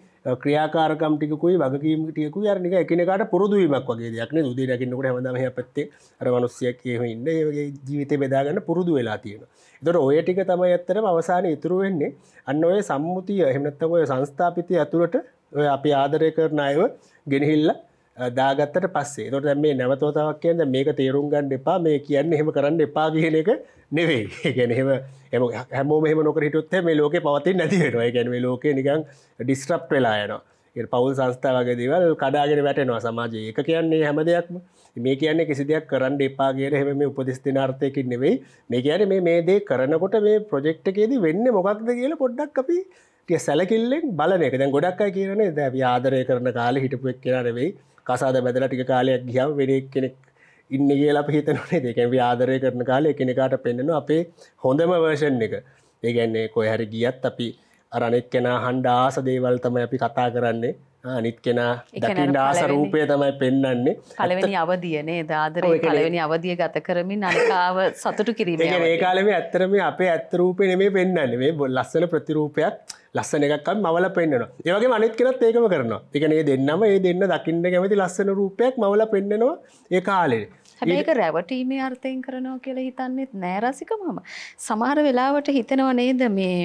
ක්‍රියාකාරකම් ටිකුයි වගකීම ටියකු යරනික එකනකට පුරදුවීමක් වගේ දෙයක්න දදී රකින්නකට හමදමහ පැත්තේ අර මනුස්්‍යයක් කියම ඉන්න ඒගේ ජීවිතය බෙදාගන්න පුරුදු වෙලා තියෙන. දොට ඔය ටික තම ඇත්තර අවසාන ඉතුරුවෙන්නේ අන්න ඔය සම්මුතිය එහෙමනත්තම ඔය සංස්ථාපිතය ඇතුළට ඔය අපි ආදරය කරන අයව ගෙනහිල්ල දාගත්තට පස්සේ තොට මේ නැවතෝතාවක් කියන්න මේක තේරුම් ගන්න එපා මේ කියන්න හෙම කරන්න එපා කියන එක නෙවෙයි ගැනෙම එම හැමෝ මෙම නොක හිටුත් මේ ලෝක පවතින් නැතිවෙනවා ගැනම ලෝක නිකං ඩිස්ට්‍රප් වෙලා යනවා පවුල් සංස්ථාවගේ දවල් කඩාගෙන වැටෙනවා සමාජය එක කියන්නේ හැම දෙයක්ම මේ කියන්නේ කිසි දෙයක් කරන්න එපාගේට හැම මේ උපදිස්තිනාර්ථයකින් නෙවෙයි මේ කියන මේ මේ දේ කරනකොට මේ ප්‍රජෙක්්කේදී වෙන්න මොකක්ද කියල පොඩ්ඩක් අපි තිය සැලකිල්ලෙන් බලන එක දැන් ගොඩක් අය කියනේ දැ ආදරය කරන කාලෙ හිටපුුවක් කියරනෙවෙයි කසාද බැදල ටික කාලයක් ගියාව වෙනක් කෙනෙක් ඉන්න කියලා පිහිතනේ දෙකැන් ආදරය කරන කාලය කෙනෙකාට පෙන්න්නන අපේ හොඳම වර්ෂන් එක ඒගැන්නේ කොයහැරි ගියත් අපි අරනෙක් කෙනා හන්ඩ ආස දේවල් තමයි අපි කතා කරන්නේ අනිත් කෙනා දකිට ආස රූපය තමයි පෙන්න්නේ කලවෙනි අවදියනේ දාදර කලවෙනි අවදිය ගත කරමින් අනිකාව සතුටු කිරීම ඒකාලම ඇත්තරම අපේ ඇත්තරූපය නෙමේ පෙන්න්නේ බොල් ලස්සන ප්‍රතිරූපයක් ලස්සන එකක්කම් මවල පෙන්න්නවා ඒවගේ අනිත් කෙනත් ඒකම කරනවා එකනේ දෙන්නම ඒ දෙන්න දකින්න කැමති ලස්සන රූපයක් මවල පෙන්න්නනවා ඒ කාලේ හැබඒක රැවටීමේ අර්ථයෙන් කරනවා කියලා හිතන්නෙත් නෑරසිකමම. සමහර වෙලාවට හිතනව නේද මේ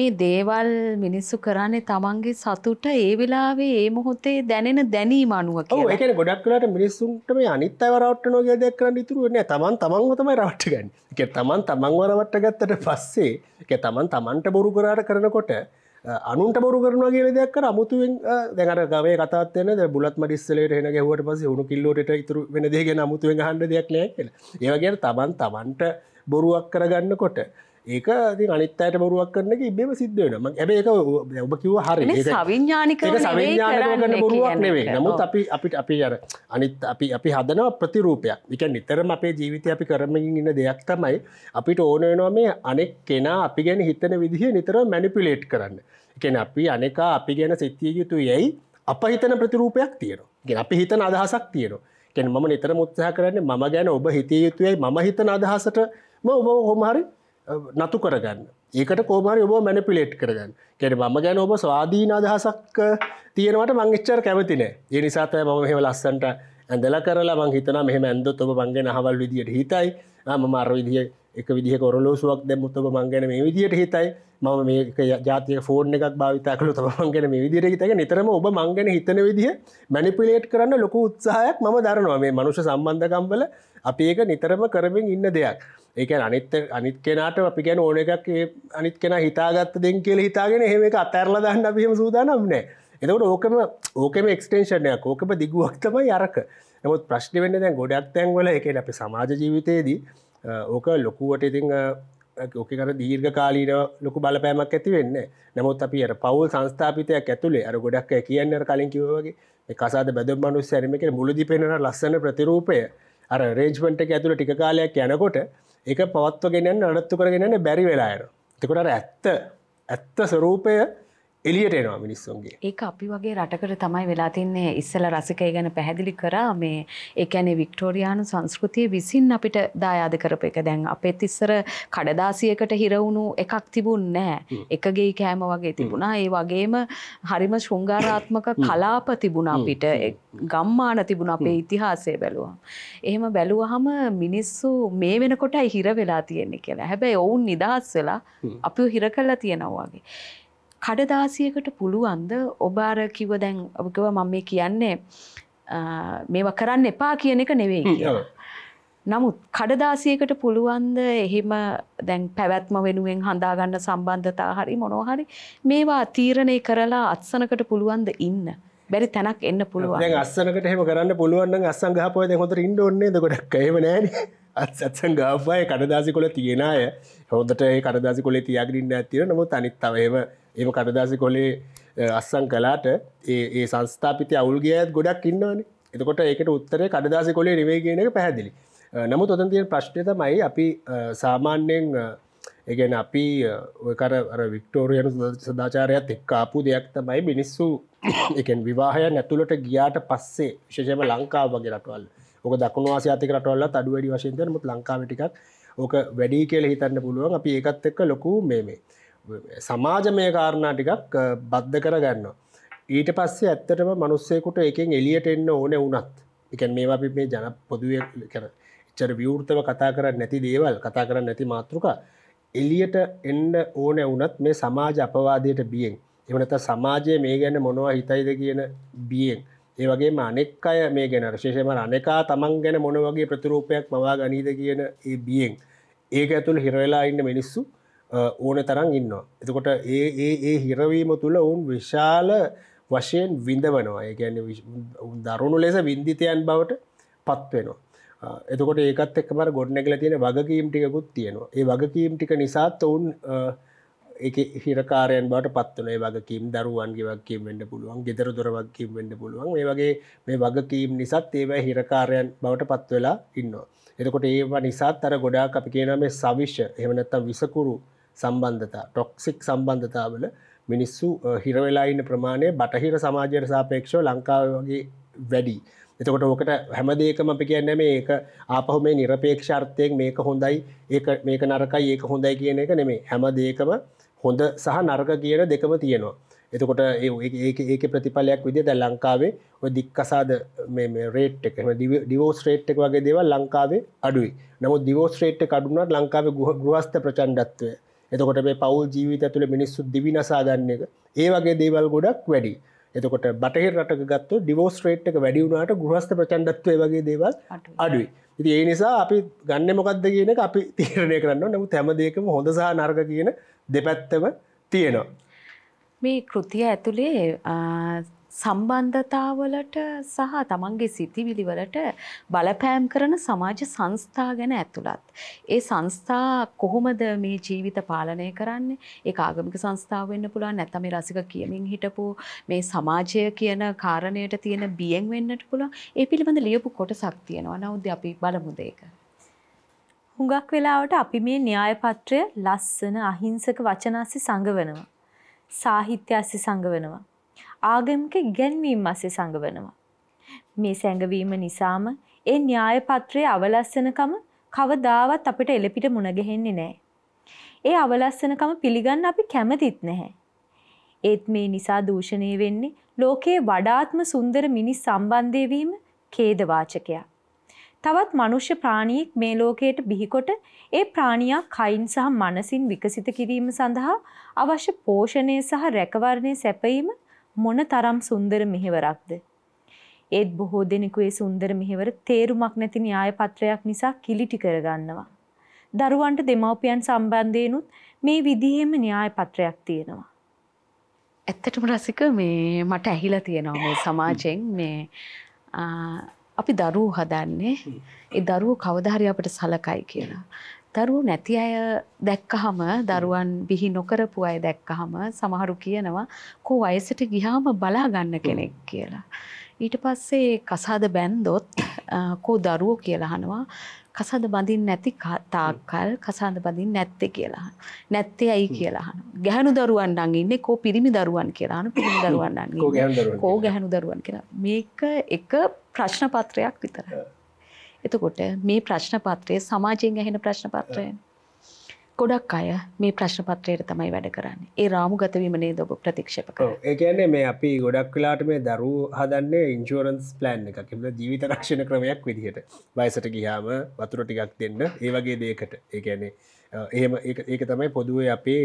මේ දේවල් මිනිස්සු කරන්නේ තමන්ගේ සතුට ඒ වෙලාවේ ඒ මොහොතේ දැනෙන දැනීම අනුව එක ගොඩක්ලට මිනිස්සුන්ට මේ අනිත් අවරවට්ට නොග දෙයක් කරන්න ඉතුරුවන තමන් තමන් හොතම රවට්ට ගන්න එක තමන් තමන් වරවට්ට ගත්තට පස්සේ එක තමන් තමන්ට බොරු කරාට කරනකොට අනුන්ට බොරු කරන කියල දෙයක්කර අමුතුවෙන් දැනට ගවේ කතත්යන බුලත් මඩිස්සලට හෙන ගැහුවට පස උුණු කිල්ලෝට ඉතුරු වෙනදේගෙන අමුතුවෙන් හන්ඩ දෙයක් නෑ කියල ඒවගේ තමන් තමන්ට බොරුවක් කරගන්න කොට ඒක ති අනිත් අයට බොරුවක් කරන ඉබම සිද්ධවනම ඇබ එක ඔබ කිව හරි සවිඥානික සවිඥානකන බොරුවක් නෙවේ නමුත් අපි අපිට අපි අර අනිත් අපි අපි හදනව ප්‍රතිරූපයක් එක නිතරම අපේ ජීවිතය අපි කරමින් ඉන්න දෙයක් තමයි අපිට ඕනනවා මේ අනෙක් කෙනා අපි ගැන හිතන විදිහ නිතර මැනිපිලේට් කරන්න එකන අපි අනෙකා අපි ගැන සිත්තිය යුතු යැයි අප හිතන ප්‍රතිරූපයක් තියෙනවා ගෙන අපි හිතන අදහසක් තියෙනවා කෙන ම නිතර මුත්සාහ කරන්නේ ම ගැන ඔබ හිතය යුතුයයි ම හිතන අදහසට ම ඔබ හොමහරි නතු කරගන්න ඒකට කෝමර ඔබ මැනපිලේට් කරගන්න කෙන ම ගැන ඔබ ස්වාධීන අදහසක් තියෙනවට මංච්චර කැමතින ඒ නිසාතය මම හෙම ලස්සන්ට ඇඳල කරලා මං හිතන මෙහම ඇන්දොත් ඔබ මංගෙන හවල් විදිට හිතයි ම මාර විදිිය එක විදිහ කොරලෝසුවක් දැමුත්තම මංගැන මේ විදිට හිතයි මම මේ ජාතිය ෆෝර්න එකක් භාවිතා කළ තමන්ගෙන මේ විදිර හිතක නිතරම ඔබ මංගන හිතන විදිහ මැනිපිලේට් කරන්න ලොකු උත්සාහයක් ම දරනවා මේ මනුෂ සම්බන්ධකම්වල අප ඒක නිතරම කරමින් ඉන්න දෙයක්. ඒක අනිත් අනිත් කෙනට අපි ගැන ඕන එකක් අනිත් කෙන හිතාගත්ත දෙන් කියල හිතාගෙන හෙම එක අතරල දන්න අපිහම සූදානම්නෑ එතකට ඕකම ඕකම එක්ස්ටේෂනයක් ඕකම දිගුවක්තමයි අරක නමුත් ප්‍රශ්ි වෙන්න දැන් ගොඩක් තැන්වල එක අපි සමාජ ජීවිතයේදී ඕක ලොකුවට ඉතිං ඕක කර දීර්ඝ කාලීන ලොකු බලපෑමක් ඇති වෙන්න නමුත් අපි අර පවල් සංස්ථාපිතයක් ඇතුළේ අර ගොඩක් කියන්න කලින් කිවගේ කසාද බැද මනුස් සැරමක මුලදි පෙනෙන ලස්සන ප්‍රතිරූපය අර රේජ්මට ඇතුළ ටිකාලයක් යනකොට එක පවත්ව ගෙනන්න අඩත්තු කරගෙනන්න බැරි වෙලායන තකොට ඇත්ත ඇත්ත ස්වරූපය එලියට එනවා මිනිස්සුන්ගේ ඒ අපි වගේ රටකට තමයි වෙලාතින්නේ ඉස්සල රසිකය ගැන පැහැදිලි කරා මේ ඒකැනේ වික්ටෝරයානු සංස්කෘතිය විසින් අපිට දායාද කරප එක දැන් අපේත් ඉස්සර කඩදාසියකට හිරවුණු එකක් තිබුන් නෑ එකගේ කෑම වගේ තිබුණා ඒ වගේම හරිම ශෘංගාරාත්මක කලාප තිබුණ අපිට ගම්මාන තිබුණ අපේ ඉතිහාසය බැලුවම් එහෙම බැලුවහම මිනිස්සු මේ වෙනකොටයි හිර වෙලා තියෙන්නේ කියලා හැබැයි ඔවුන් නිදහස් වෙලා අපි හිර කල්ලා තියෙනවාගේ කඩදාසියකට පුළුවන්ද ඔබාර කිව දැන් ඔබකව මම මේ කියන්නේ මේවා කරන්න එපා කියන එක නෙවෙයි කියලා. නමුත් කඩදාසියකට පුළුවන්ද එහෙම දැන් පැවැත්ම වෙනුවෙන් හඳාගන්න සම්බන්ධතා හරි මොනෝහරි මේවා තීරණය කරලා අත්සනකට පුළුවන්ද ඉන්න. බැරි තැනක් එන්න පුළුවන් අස්සනකට හෙම කරන්න පුළුවන් අස්සංගහපය හොඳට ඉන්ඩ ඔන්නේ ගොඩක් ඒම නෑන අත්සත්සන් ගාපය කඩදාසි කොළ තියෙනය හොඳට ඒ කඩදාසි කොලේ තියගරින්න ඇතිර නමුත් අනිත්තවේම එම කටදාසි කොලේ අස්සං කලාට ඒ සංස්ථාපිත අවුල්ගේත් ගොඩක් ඉන්නවානේ එතකොට ඒකට උත්තරේ කඩදාසි කොලේ නිවේගෙනක පැහැදිලි නමු තොතන් තියෙන ප්‍රශ්නය තමයි අපි සාමාන්‍යයෙන් එකගැන අපි කර වික්ටෝරියන සදාචාරයත් එක්කාපු දෙයක් තමයි මිනිස්සු එකෙන් විවාහය නැතුළට ගියාට පස්සේ විශෂම ලංකාව වගේ රටවල් ඕක දකුණු ආසිාතික රටවල්ල අඩුවැඩි වශයෙන්දනමුත් ලංකාවටිකක් ඕක වැඩි කියල හිතන්න පුළුවන් අපි ඒකත් එක්ක ලොකු මේ සමාජමය කාරණා ටිකක් බද්ධ කරගන්න. ඊට පස්සේ ඇත්තටම මනුස්සයකුට එකෙන් එලියට එන්න ඕන වුනත් එකන් මේවා අපි මේ ජන පොදුව කර චර විවෘතව කතා කර නැති දේවල් කතා කර නැති මාතෘක එලියට එන්න ඕන වුනත් මේ සමාජ අපවාදයට බියෙන් එමනත සමාජය මේ ගැන මොනවා හිතයිද කියන බියෙන් ඒවගේ අනෙක් අය මේ ගැන රශේෂම අනෙකා තමන් ගැන මොන වගේ ප්‍රතිරූපයක් මවා ගනීද කියන ඒ බියෙන් ඒක ඇතුළ හිරවෙලා ඉන්න මිනිස්සු ඕන තරන් ඉන්නවා. එතකොට ඒ හිරවීම තුළ ඔවුන් විශාල වශයෙන් විඳවනවා ඒගැන දරුණු ලෙස වින්දිතයන් බවට පත්වෙනවා. එතකොට ඒකත් එක්මර ගොඩනැගල තියෙන වගකීම් ටිකකුත් තියෙනවා ඒ වගකීම් ටික නිසාත් ඔවුන් හිරකාරයන් බට පත්වනේ වගකීම් දරුවන්ගේ වගකීම් වෙන්න පුළුවන් ගෙදර දොරවක්කීම් වෙන්න පුළුවන් ඒ වගේ මේ වගකීම් නිසාත් ඒවයි හිරකාරයන් බවට පත්වෙලා ඉන්නවා. එතකොට ඒවා නිසාත් අර ගොඩා අපි කියන මේ සවිශ්‍ය එහමනත්තම් විසකුරු සම්බන්ධතා ටොක්සික් සම්බන්ධතාවල මිනිස්සු හිරවෙලායින්න ප්‍රමාණය බටහිර සමාජයට සාපේක්ෂෝ ලංකාව වගේ වැඩි. එතකොට ඕකට හැමදේකම අපි කියන්න මේ ඒක ආපහු මේ නිරපේක්ෂර්ථයෙන් මේක හොඳයි ඒ මේක නරකයි ඒක හොඳයි කියන එක නෙමේ හැම දේකම හොඳ සහ නරක කියන දෙකම තියෙනවා. එතකොට ඒක ප්‍රතිඵලයක් විදි ද ලංකාවේ ඔය දික්කසාද රේට් එක ඩිවෝස් රේට් එක වගේ දේවල් ලංකාවේ අඩුයි නමුත් දිවෝස් රේට් කඩුනට ලංකාවේ ගෘහස්ත ප්‍රචන්ඩත්වය එතකොට මේ පවුල් ජීවිත තුළ මිනිස්සු දිවිනසාගන්න එක ඒ වගේ දේවල් ගොඩක් වැඩි එතකොට බටහිර රට ගත්තු ඩිවෝස් රේට් එක වැඩි වුණට ගෘහස්ත ප්‍රචන්ඩත්වය වගේ දේවල් අඩුයි ඉති ඒ නිසා අපි ගන්න මොකක්ද කියන අපි තීරණය කරන්න නමුත් හැමදේකම හොඳසාහ නර්ග කියන දෙපැත්තම තියෙනවා මේ කෘතිය ඇතුළේ සම්බන්ධතාවලට සහ තමන්ගේ සිතිවිලි වලට බලපෑම් කරන සමාජ සංස්ථා ගැන ඇතුළත්. ඒ සංස්ථා කොහොමද මේ ජීවිත පාලනය කරන්නේ? ඒක ආගමික සංස්ථාව වෙන්න පුළුවන් නැත්නම් මේ රසික කියමින් හිටපු මේ සමාජය කියන කාරණයට තියෙන බියෙන් වෙන්නට පුළුවන්. ඒ පිළිබඳ ලියපු කොටසක් තියෙනවා. නවුද්දී අපි බලමු දෙක. හුඟක් වෙලාවට අපි මේ න්‍යාය පත්‍රය ලස්සන අහිංසක වචන ASCII සංගවනවා. සාහිත්‍ය ASCII සංගවනවා. ආගමික ඉගැන්වීම් අසේ සඟවනවා. මේ සැඟවීම නිසාම ඒ න්‍යායපත්‍රයේ අවලස්සනකම කවදාවත් අපිට එළපිට මුණගැහෙන්නේ නැහැ. ඒ අවලස්සනකම පිළිගන්න අපි කැමතිත් නැහැ. ඒත් මේ නිසා දූෂණය වෙන්නේ ලෝකයේ වඩාත්ම සුන්දර මිනිස් සම්බන්ධය වීම ඛේදවාචකයක්. තවත් මනුෂ්‍ය ප්‍රාණියෙක් මේ ලෝකයට බිහිකොට ඒ ප්‍රාණියා කයින් සහ මනසින් විකසිත කිරීම සඳහා අවශ්‍ය පෝෂණය සහ රැකවරණය සැපයීම මොන තරම් සුන්දර මෙහෙවරක්ද. ඒත් බොහෝ දෙනෙකු ඒ සුන්දර මෙහෙවර තේරුමක් නැති න්‍යාය පත්‍රයක් නිසා කිලිටි කරගන්නවා. දරුවන්ට දෙමව්පියන් සම්බන්ධයෙන්ුත් මේ විදිහෙම න්‍යාය පත්‍රයක් තියෙනවා. ඇත්තටම රසික මේ මට ඇහිලා තියෙනවා මේ සමාජයෙන් මේ අපි දරුවෝ හදන්නේ ඒ දරුවෝ කවදාහරි අපට සලකයි කියලා. දරුවෝ නැති අය දැක්කහම දරුවන් බිහි නොකරපු අය දැක්කහම සමහරු කියනවා කෝ වයසට ගිහාම බලා ගන්න කෙනෙක් කියලා. ඊට පස්සේ කසාද බැන්දොත් කෝ දරුවෝ කියලා අහනවා කසාද බඳින්න නැති තාක්කල් කසාද බඳින්න නැත්තේ කියලා. නැත්තේ ඇයි කියලා අහනවා. ගැහණු දරුවන් නම් ඉන්නේ කෝ පිරිමි දරුවන් කියලා අහන පිරිමි දරුවන් නම් ඉන්නේ. කෝ ගැහණු දරුවන් කියලා. මේක එක ප්‍රශ්න පත්‍රයක් විතරයි. එතකොට මේ ප්‍රශ්න පත්‍රය සමාජයෙන් ඇහෙන ප්‍රශ්න පත්‍රය. ගොඩක් අය මේ ප්‍රශ්න පත්‍රයට තමයි වැඩ කරන්න ඒ රාමුගතවීමනේ දොබ ප්‍රතික්ෂප ඒකන්නේ මේ අපි ගොඩක් වෙලාට මේ දරු හදන්න ඉන්ජෝරන්ස් ප්ලෑන් එක කිම ජීවිත රක්ෂණ ක්‍රමයක් විදිහට බයිසට ගියාම වතුර ටිකක් දෙන්න ඒවගේ දේකට ඒකැනේ එහෙම ඒක තමයි පොදුවේ අපේ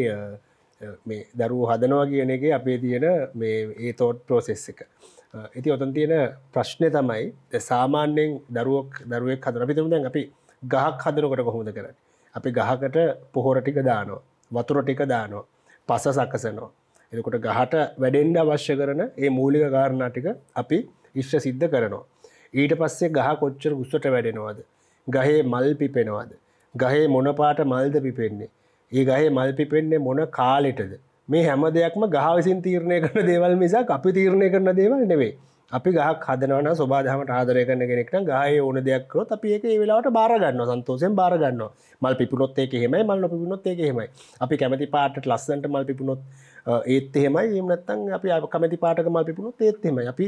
මේ දරු හදනවා කියනගේ අපේ තියෙන මේ ඒ තෝට් ප්‍රෝසෙස් එක ඇති ඔතන් තියෙන ප්‍රශ්නය තමයි සාමාන්‍යයෙන් දරුවක් දරුවෙක් හදර පිතුම දැන් අපි ගහක් හදනකොට කොහොමද කරන්න අපි ගහකට පොහොර ටික දානෝ වතුර ටික දානෝ පස සකසනෝ එකොට ගහට වැඩෙන්ඩ අවශ්‍ය කරන ඒ මූලික ගාරණාටික අපි ඉශ්්‍ය සිද්ධ කරනවා ඊට පස්සේ ගහ කොච්චර උස්සට වැඩෙනවාද ගහේ මල් පිපෙනවාද ගහේ මොනපාට මල්ද පිපෙන්නේ ඒ ගහේ මල් පිපෙන්නේ මොන කාලෙටද මේ හැම දෙයක්ම ගහ විසින් තීරණය කරන දේවල් නිසා අපි තීරණය කරන දේවල් නෙවේ අපි ගහක් හදනවන ස්වබාධමට ආදරය කරන කෙනෙක්ට ගහය ඕන දෙයක්කරොත් අපි ඒක වෙලාට බාරගන්න සන්තෝසයෙන් බාරගන්න මල් පිපුනොත් ඒක හෙමයි මල් නොපිපුනොත් ඒක හෙමයි අපි කැමති පාට ලස්සන්ට මල් පිපුනොත් ඒත් එහෙමයි ඒම නැත්තන් අපි අප කමැති පාටක මල් පිපුණුත් ඒත්තෙම අපි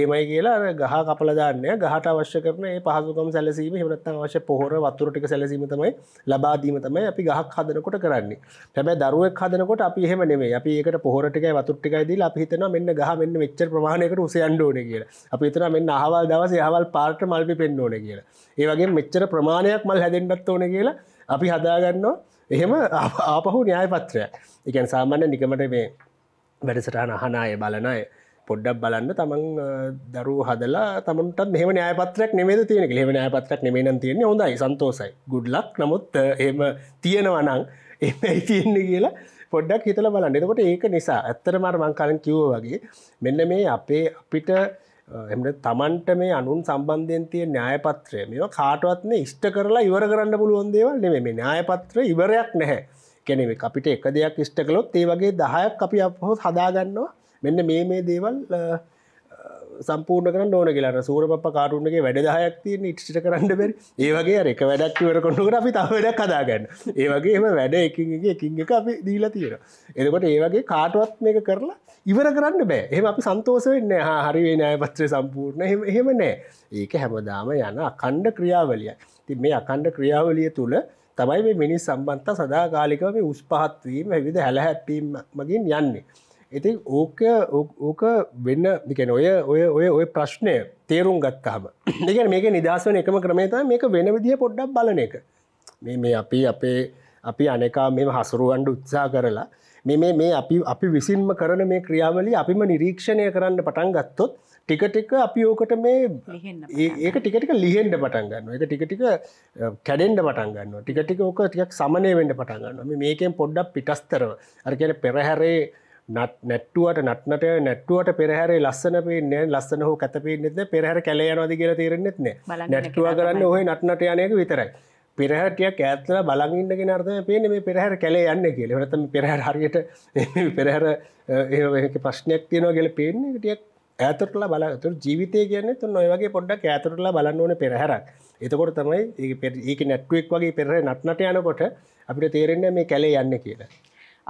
ඒමයි කියලා ගහ කපලදාන්න ගහට අවශ්‍ය කරන පහසුකම් සැලසීම හමනත්තන් අවශ්‍ය පොහොර වතුරටික සැලසීම තමයි ලබාදීම තමයි අපි ගහක් හදනකොට කරන්නේ හැබැ දරුවක් හදනකොට අපි එහෙම නෙමේ අපි ඒකට පොහොරටික වතුරටිකයිදී අපි හිතන මෙන්න ගහ මෙන්න මෙච්ච ප්‍රමාණයකට උසයන්ඩ ඕන කියලා අපි හිතන මෙන්න අහවල් දවස හවල් පාට මල්පි පෙන්න්න ඕන කියලා ඒවගේ මෙච්චර ප්‍රමාණයක් මල් හැදෙන්ටත් ඕන කියලා අපි හදාගන්නවා එහෙම ආපහු න්‍යායපත්‍රය එකන් සාමාන්‍ය නිකමට මේ වැඩසටහන අහනාය බලනය පොඩ්ඩක් බලන්න තමන් දරු හදලා තමට මෙම න්‍යපත්‍රක් නෙම තියෙන ෙම න්‍යපත්‍රක් නෙමන තියෙන හොඳයි සන්තෝසයි ගුඩ්ලක් නමුත් එම තියෙනවනං එමයි තියෙන්නේ කියලා පොඩ්ඩක් හිතල බලන්න එතකොට ඒක නිසා ඇත්තර මාර මංකාලන් කිව්ව වගේ මෙන්න මේ අපේ අපිට එමට තමන්ට මේ අනුන් සම්බන්ධයෙන් තිය න්‍යායපත්‍රය මේ කාටවත්න ඉෂ්ට කරලා ඉවර කරන්න පුළුවන් දේවල් නෙ මේ න්‍යායපත්‍ර ඉවරයක් නැහැ කැනෙ අපිට එක දෙයක් ඉෂ්ට කලොත් ඒ වගේ දහයක් අපි අපහොත් හදාගන්නවා මෙන්න මේ මේ දේවල් සම්පූර්ණ කරන්න ඕන කියලා සූරපප කාරුන්ගේ වැඩදායක් තියෙන ඉටිට කරන්න බැරි ඒවගේ එක වැඩක් වර කොඩුගට අපි තවඩක් කදාගන්න ඒවගේ එම වැඩ එකගේ එකින් එක අපි දීලා තියෙන එතකොට ඒවගේ කාටුවත් මේක කරලා ඉවර කරන්න බෑ එහම අපි සන්තෝස වෙන්න හරිවේ නෑ පත්‍රය සම්පූර්ණ එහෙම නෑ ඒක හැමදාම යන අකණ්ඩ ක්‍රියාවලිය ති මේ අකණ්ඩ ක්‍රියාවලිය තුළ තමයි මේ මිනිස් සම්බන්ධ සදාකාලිකව මේ උස් පහත්වීම විද හැල හැපීම මගින් යන්නේ ඉතින් ඕක ඕක වෙන්න දිකෙන ඔය ඔය ඔය ඔය ප්‍රශ්නය තේරුම් ගත්තහම දෙකන මේක නිදහසන එකම ක්‍රමේත මේක වෙන විදිහ පොඩ්ඩක් බලන එක මේ මේ අපි අපේ අපි අනෙකා මෙම හසුරුවන්ඩ උත්සා කරලා මේ මේ අපි අපි විසින්ම කරන මේ ක්‍රියාවලි අපිම නිරීක්ෂණය කරන්න පටන් ගත්තොත් ටිකටික අපි ඕකට මේ ඒක ටිකටික ලිහෙන්ඩ පටන්ගන්න එක ටිකටික කැඩෙන්ඩ පටන්ගන්න ටිකටික ඕක ටික් සමනය වෙන්ඩ පටන්ගන්න මේකෙන් පොඩ්ඩක් පිටස්තරව අරගෙන පෙරහැරේ නැට්ටුවට නටනට නැට්ටුවට පෙරහැරේ ලස්සන පේන ලස්සන හෝ කතපේ නෙද පෙරහර කලයනවාද කියලා තේරෙන්නෙත්න නැට්ටුව කරන්න ඔහේ නටනට යනයක විතරයි පෙරහටියක් ඇත්තල බලගින්නගෙන අර්ථය පේන මේ පෙරහැර කැලේ යන්න කියල නතම පෙරහැර හරියට පෙරහැර ඒ ප්‍රශ්නයක් තියෙනවා කියල පේන්නේ ටියක් ඇතරටලා බලතුර ජීවිතය කියන්නේ තුන් ඔයවගේ පොඩ්ඩක් ඇතරටලා බලන්න ඕන පෙරහැරක් එතකොට තමයි ඒ ඒක නැට්ටුවෙක් වගේ පෙරහ නටනට යනකොට අපිට තේරෙන්නේ මේ කැලේ යන්න කියලා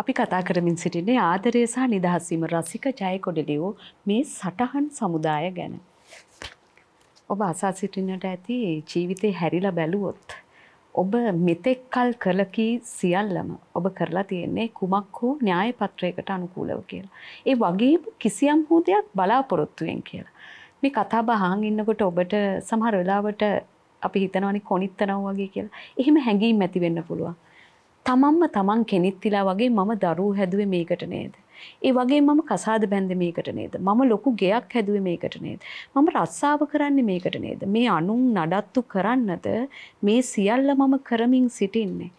අපි කතා කරමින් සිටින්නේ ආදරය සහ නිදහස්වීම රසික ජයකොඩලියෝ මේ සටහන් සමුදාය ගැන. ඔබ අසා සිටින්නට ඇති ජීවිතේ හැරිලා බැලුවොත් ඔබ මෙතෙක් කල් කළකී සියල්ලම ඔබ කරලා තියෙන්නේ කුමක් හෝ න්‍යාය පත්‍රයකට අනුකූලව කියලා. ඒ වගේම කිසියම් හෝ දෙයක් බලාපොරොත්තුවෙන් කියලා. මේ කතා බහ අහන් ඉන්නකොට ඔබට සමහර වෙලාවට අපි හිතනවනේ කොනිත්තනව වගේ කියලා. එහෙම හැඟීම් ඇති වෙන්න පුළුවන්. තමන්ම තමන් කෙනෙත්තිලා වගේ මම දරුවෝ හැදුවේ මේකට නේද. ඒ වගේ මම කසාද බැන්ද මේකට නේද. මම ලොකු ගෙයක් හැදුවේ මේකට නේද. මම රස්සාව කරන්නේ මේකට නේද. මේ අනුන් නඩත්තු කරන්නද මේ සියල්ල මම කරමින් සිටින්නේ.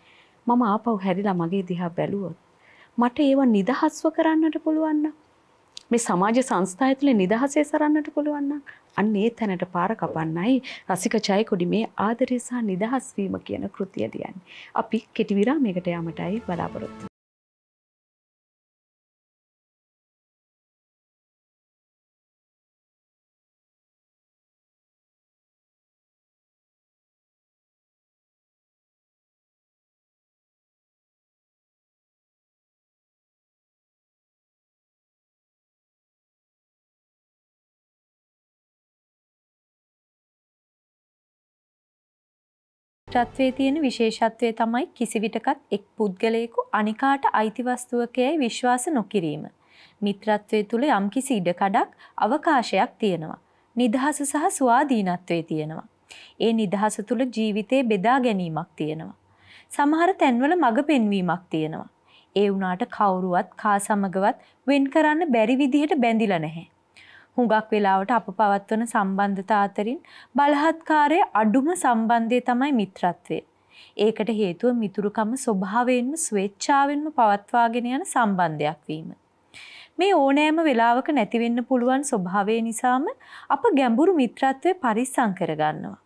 මම ආපහු හැරිලා මගේ දිහා බැලුවොත්. මට ඒවා නිදහස්ව කරන්නට පුළුවන්න. මේ සමාජ සංස්ථා ඇතුලේ නිදහසේ සරන්නට පුළුවන් නම් අන්න ඒ තැනට පාර කපන්නයි රසික ජයකොඩිමේ ආදරය සහ නිදහස් වීම කියන කෘතිය ලියන්නේ. අපි කෙටි විරාමයකට යාමටයි බලාපොරොත්තු මිත්‍රත්වයේ තියෙන විශේෂත්වය තමයි කිසිවිටකත් එක් පුද්ගලයෙකු අනිකාට අයිති වස්තුවකයයි විශ්වාස නොකිරීම. මිත්‍රත්වයේ තුල යම්කිසි ඉඩකඩක් අවකාශයක් තියෙනවා. නිදහස සහ ස්වාධීනත්වයේ තියෙනවා. ඒ නිදහස තුල ජීවිතේ බෙදා ගැනීමක් තියෙනවා. සමහර තැන්වල මඟ පෙන්වීමක් තියෙනවා. ඒ වුණාට කවුරුවත් කා සමගවත් වෙන් කරන්න බැරි විදිහට බැඳිලා නැහැ. හුඟක් වෙලාවට අප පවත්වන සම්බන්ධතා අතරින් බලහත්කාරයේ අඩුම සම්බන්ධය තමයි මිත්‍රත්වය. ඒකට හේතුව මිතුරුකම ස්වභාවයෙන්ම ස්වේච්ඡාවෙන්ම පවත්වාගෙන යන සම්බන්ධයක් වීම. මේ ඕනෑම වෙලාවක නැති වෙන්න පුළුවන් ස්වභාවය නිසාම අප ගැඹුරු මිත්‍රත්වය පරිස්සම් කරගන්නවා.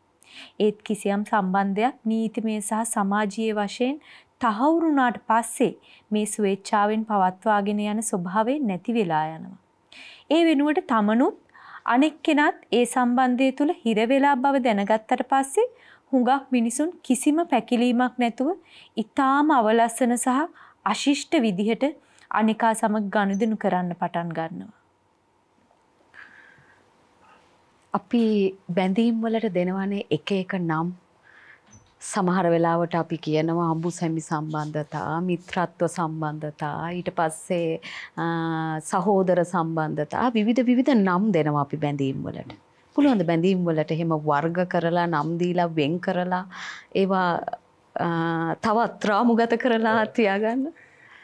ඒත් කිසියම් සම්බන්ධයක් නීතිමය සහ සමාජීය වශයෙන් තහවුරුනාට පස්සේ මේ ස්වේච්ඡාවෙන් පවත්වාගෙන යන ස්වභාවය නැති වෙලා යනවා. ඒ වෙනුවට තමනුත් අනෙක් කෙනත් ඒ සම්බන්ධය තුළ හිර වෙලා බව දැනගත්තට පස්සේ හුඟක් මිනිසුන් කිසිම පැකිලීමක් නැතුව ඊටාම අවලස්සන සහ අශිෂ්ට විදිහට අනිකා සමග ගනුදෙනු කරන්න පටන් ගන්නවා. අපි බැඳීම් වලට දෙනවනේ එක එක නම් සමහර වෙලාවට අපි කියනවා අඹු සැමි සම්බන්ධතා මිත්‍රත්ව සම්බන්ධතා ඊට පස්සේ සහෝදර සම්බන්ධතා විවිධ විවිධ නම් දෙනවා අපි බැඳීම් වලට. පුළුවන්ද බැඳීම් වලට එහෙම වර්ග කරලා නම් දීලා වෙන් කරලා ඒවා තවත් ත්‍රාමුගත කරලා තියාගන්න.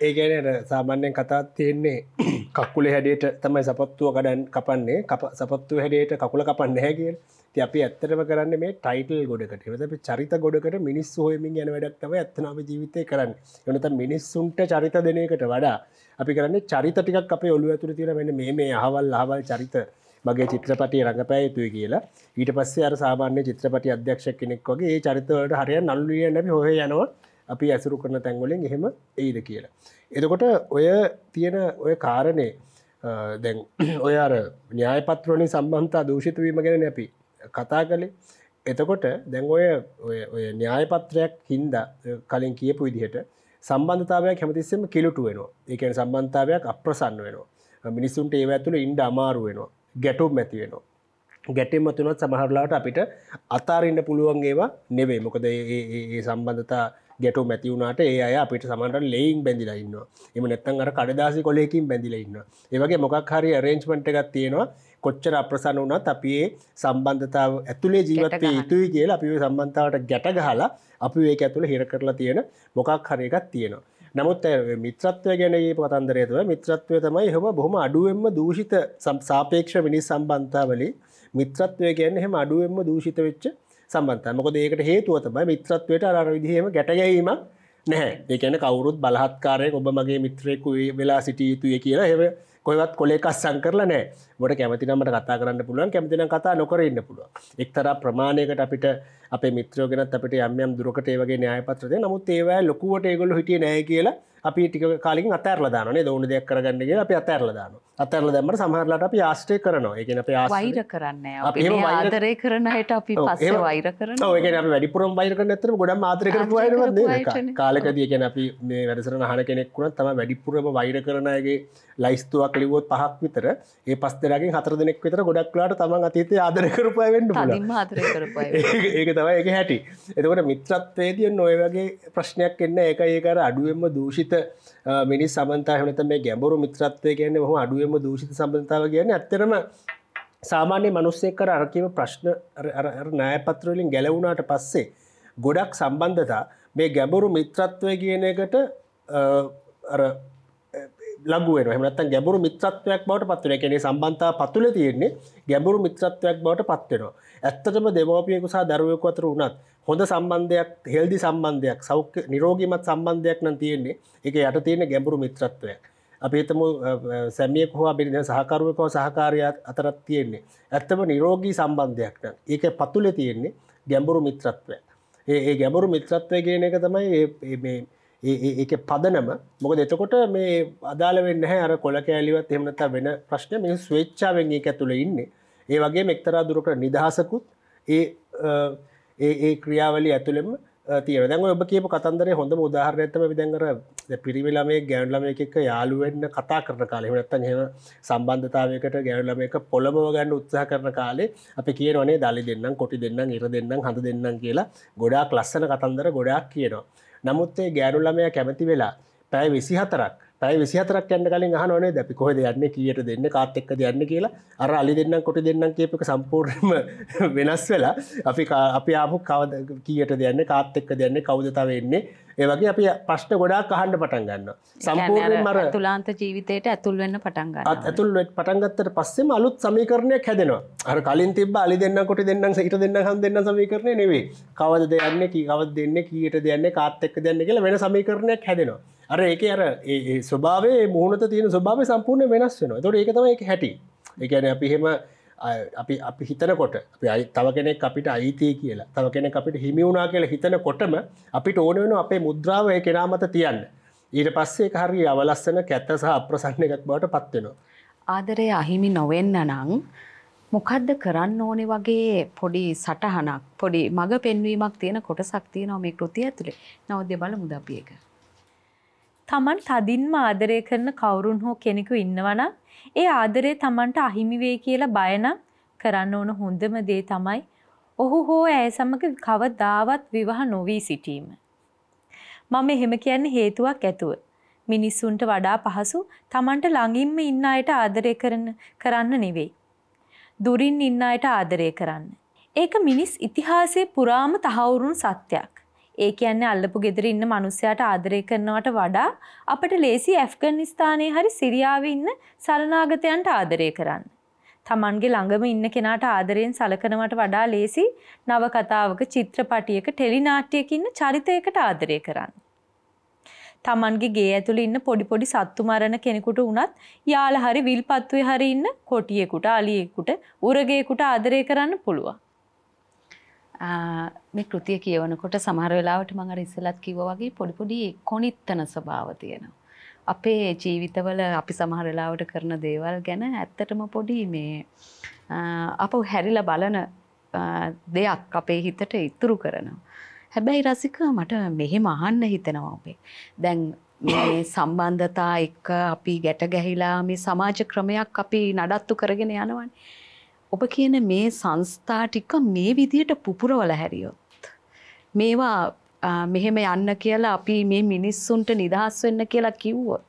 ඒ කියන්නේ සාමාන්‍යයෙන් කතාවක් තියෙන්නේ කකුලේ හැඩයට තමයි සපත්තුව කඩන් කපන්නේ සපත්තුව හැඩයට කකුල කපන්නේ නැහැ කියලා. ති අපි ඇත්තටම කරන්න මේ ටයිටල් ගොඩකට එවතපි චරිත ගොඩකට මිනිස් හොයමින් යන වැඩක්තව ඇත්තනාව ජීවිතය කරන්න යනත මිනිස්සුන්ට චරිත දෙනයකට වඩා අපි කරන්න චරිත ටිකක් අපේ ඔලු ඇතුර තිර වෙන මේ මේ අහවල් අහවල් චරිත මගේ චිත්‍රපටය රඟපෑයතුයි කියලා ඊට පස්සේ අර සාමාන්‍ය චිත්‍රපටි අධ්‍යක්ෂ කෙනෙක් වගේ ඒ චරිතවලට හරය නල්ලිය නැි හොය යනවා අපි ඇසුරු කරන තැන්ගොලින් එහෙම ඒද කියලා. එතකොට ඔය තියෙන ඔය කාරණය දැන් ඔය අර න්‍යායපත්‍රණය සම්බන්තා දූෂිතවීම ගැන නැපි කතා කළේ එතකොට දැන් ඔය ඔය න්‍යායපත්‍රයක් හින්ද කලින් කියපු විදිහට සම්බන්ධතාවයක් හැමතිස්සෙම කිලුටු වෙනවා ඒකන සම්බන්ධතාවයක් අප්‍රසන්න වෙනවා මිනිස්සුන්ට ඒව ඇතුළ ඉන්ඩ අමාරු වෙනවා ගැටුම් ඇති වෙනවා ගැටෙන්ම තුනත් සමහරලාට අපිට අතාරන්න පුළුවන් ඒවා නෙවේ මොකද ඒ සම්බන්ධතා ගැටු මැතිවුණට ඒ අය අපිට සමට ලෙයින් බැඳිලා ඉන්න එම නැත්තන් අර කඩදාසි කොලයකින් බැඳිල ඉන්න ඒවගේ මොකක් හරි රේන්ජ්මට එකක් තියෙනවා කොච්චර අප්‍රසන්න වනත් අපේ සම්බන්ධතාව ඇතුළේ ජීවතය යුතුයි කියලා අපි සම්බන්ධාවට ගැට ගහලා අපි ඒක ඇතුළ හිර කරලා තියෙන මොකක් හරයකත් තියෙනවා. නමුත් මිත්‍රත්වය ගැනගේ පතන්දරයතුව මිත්‍රත්වය තමයි හම බොහම අඩුවෙන්ම දූෂිත සාපේක්ෂ මිනිස් සම්බන්ධාවලි මිත්‍රත්වය ගැන හෙම අඩුවෙන්ම දූෂිත වෙච්ච සම්බන්ධ මොකද ඒකට හේතුව තමයි මිත්‍රත්වයට අර විදිහම ගැටගැීම නැහැ ඒකැන කවුරුත් බලහත්කාරය ඔබ මගේ මිත්‍රයෙකු වෙලා සිටිය යුතුය කියලා හෙව කොයවත් කොලෙකස් සංකරල නෑ මොට කැමතිනමට කතා කරන්න පුළුවන් කැමතින කතා නොකරන්න පුළුව එක්තර ප්‍රමාණයකට අපිට අප මිත්‍රෝගෙනත් අපට යම්යම් දුරකට ඒවගේ න්‍යයපත්‍රය නමුත් ඒවෑ ලොකුවට ඒගොල හිටිය නෑ කියලා අපි ටික කාලින් අතැරලදාන දවුණු දෙයක් කරගන්නගේ අප අතැරලදාන අතැරල දැමට සහරලට අපි ආශ්ටය කරනවා එකන අප වෛර කරන්න ආදරය කරනයට අපි වෛර කරන වැඩිපුරම් වෛර කන ඇතර ගොඩ මාතරක කාලකදිය ගැන අපි මේ වැඩසර හන කෙනෙක්ුණ තම වැඩිපුරම වෛර කරනයගේ ලයිස්තුවක් ලිවොත් පහක් විතර ඒ පස්තරගේ හතර දෙනෙක් විතර ගොඩක්ලාට තමන් අතීතය ආදරකරපය වන්න ඒක තමයි එක හැටි එතකට මිත්‍රත්වේදය නොයවගේ ප්‍රශ්නයක් එන්න එක ඒකර අඩුවෙන්ම දූෂිත දූෂිත මිනි සබන්තා හනත මේ ගැඹරු මිත්‍රත්වය කියන්නේ හම අඩුවම දූෂිත සබන්තාව කියන්නේ ඇත්තරම සාමාන්‍ය මනුස්සෙක් කර අරකිව ප්‍රශ්න නෑපත්‍රවලින් ගැලවුණට පස්සේ ගොඩක් සම්බන්ධතා මේ ගැඹුරු මිත්‍රත්වය කියන එකට ලගුවෙන හමනත්තන් ගැඹුරු මිත්‍රත්වයක් බවට පත්වන කෙනෙ සම්බන්තා පතුල තියෙන්නේ ගැඹුරු මිත්‍රත්වයක් බවට පත්වෙනවා. ඇත්තටම දෙමෝපියකු සහ දරුවකු අතර වුණත් හොඳ සම්බන්ධයක් හෙල්දි සම්බන්ධයක් සෞඛ්‍ය නිරෝගීමත් සම්බන්ධයක් නම් තියෙන්නේ එක යට තියෙන ගැඹුරු මිත්‍රත්වයක්. අපි එතම සැමියෙක් හවා බිරිඳ සහකරුවකෝ සහකාරයක් අතරත් තියෙන්නේ. ඇත්තම නිරෝගී සම්බන්ධයක් නම් ඒක පතුල තියෙන්නේ ගැඹුරු මිත්‍රත්වයක්. ඒ ගැඹුරු මිත්‍රත්වය කියන එක තමයි ඒක පදනම මොක දෙතකොට මේ අදාලවෙන්න හර කොල කෑලිවත් එමනත වෙන ප්‍රශ්න මේ ස්වේච්චාවෙන් ඒක ඇතුළ ඉන්න ඒ වගේ මෙක්තරා දුරකට නිදහසකුත් ඒ ඒ ක්‍රියාවලි ඇතුළෙම තියන දැන් ඔබ කියපු කතන්දර හොඳ උදාහරණ ඇතම විදැන්ගර පිරිවිලමේ ගෑන්ලම එක යාලුවෙන්න කතා කරන කාලෙ නැත්තන් හෙම සම්බන්ධතාවකට ගෑන්ලම එක පොළඹව ගන්න උත්සාහ කරන කාලේ අපි කියනේ දලි දෙන්නම් කොටි දෙන්නම් ඉර දෙන්නම් හඳ දෙන්නම් කියලා ගොඩාක් ලස්සන කතන්දර ගොඩාක් කියනවා නමුත් ඒ ගෑනු ළමයා කැමති වෙලා පැය විසි හතරක් පැයි විසි හතරක් යන්න කලින් හනේ දැපි කොහද යන්න කියට දෙන්න කාත් එක්ක දෙයන්න කියලා අර අලි දෙන්න කොට දෙන්න කියපක සම්පූර්ණම වෙනස් වෙලා අපි අපි ආපු කවද කියට දෙයන්න කාත් එක්ක දෙන්න කවදතාවවෙන්නේ ඒවගේ අපි ප්‍රශ්ට ගොඩා කහන්ඩ පටන් ගන්න සම්පූර්ණ මර තුලාන්ත ජීවිතයට ඇතුල්වෙන්න පටන්ග ඇතුල් පටන්ගත්තට පස්සෙම අලුත් සමීකරණය හැදෙනවා අර කලින් තිබ අලි දෙන්න කොට දෙන්න සිට දෙන්න හම් දෙන්න සමීකරණය නෙවේ කවද දෙයන්න කීකවත් දෙන්න කීට දෙයන්න කාත් එක්ක දෙන්න කියලා වෙන සමීකරණයක් හැදෙනවා අර ඒක අර ඒ ස්වභාවේ මුහුණත තියෙන ස්වභාව සම්පූර්ණ වෙනස් වෙනවා තොට ඒකතම එක හැටි එකන අපිහෙම අපි අපි හිතනකොට අපි තව කෙනෙක් අපිට අයිතිය කියලා තව කෙනෙක් අපිට හිමිවුණා කියලා හිතන කොටම අපිට ඕන වෙන අපේ මුද්‍රාවය කෙනා මත තියන්න ඊට පස්සේ හරි අවලස්සන කැත්ත සහ අප්‍රසන්න එකක් බවට පත්වෙනවා ආදරය අහිමි නොවෙන්න නං මොකද්ද කරන්න ඕනේ වගේ පොඩි සටහනක් පොඩි මඟ පෙන්වීමක් තියෙන කොටසක් තියෙනවා මේ කෘතිය ඇතුලේ. නවද්‍ය බලමු අපි එක. Taman තදින්ම ආදරය කරන කවුරුන් හෝ කෙනෙකු ඉන්නවනම් ඒ ආදරේ Tamanට අහිමි වෙයි කියලා බය නම් කරන්න ඕන හොඳම දේ තමයි ඔහු හෝ ඇය සමග කවදාවත් විවාහ නොවී සිටීම. මම එහෙම කියන්නේ හේතුවක් ඇතුව. මිනිස්සුන්ට වඩා පහසු Tamanට ළඟින්ම ඉන්න අයට ආදරය කරන කරන්න නෙවෙයි. දුරින් ඉන්න අයට ආදරය කරන්න. ඒක මිනිස් ඉතිහාසයේ පුරාම තහවුරුන් සත්‍යයක්. ඒ කියන්නේ අල්ලපු ගෙදර ඉන්න මිනිස්සයාට ආදරය කරනවට වඩා අපිට ලේසි ඇෆ්ගනිස්තානයේ හරි සිරියාවේ ඉන්න සරණාගතයන්ට ආදරය කරන්න. Tamange ළඟම ඉන්න කෙනාට ආදරයෙන් සලකනවට වඩා ලේසි නව කතාවක චිත්‍රපටියක ටෙලි නාට්‍යයක ඉන්න චරිතයකට ආදරය කරන්න. Tamange ගේ ඇතුළේ ඉන්න පොඩි පොඩි සත්තු මරන කෙනෙකුට වුණත් යාළ හරි විල්පත්තුවේ හරි ඉන්න කොටියෙකුට අලියෙකුට උරගයෙකුට ආදරය කරන්න පුළුවන්. මේ කෘතිය කියවනකොට සමහර වෙලාවට මම අර ඉස්සෙල්ලත් කිව්වා වගේ පොඩි පොඩි කොනිත්තන ස්වභාව තියෙනවා. අපේ ජීවිතවල අපි සමහර වෙලාවට කරන දේවල් ගැන ඇත්තටම පොඩි මේ අපව හැරිලා බලන දෙයක් අපේ හිතට ඉතුරු කරනවා. හැබැයි රසික මට මෙහෙම අහන්න හිතෙනවා ඔබේ. දැන් මේ සම්බන්ධතා එක්ක අපි ගැට ගැහිලා මේ සමාජ ක්‍රමයක් අපි නඩත්තු කරගෙන යනවනේ. ඔබ කියන මේ සංස්ථා ටික මේ විදියට පුපුරවල හැරියොත්. මේවා මෙහෙම යන්න කියලා අපි මේ මිනිස්සුන්ට නිදහස් වෙන්න කියලා කිව්වොත්.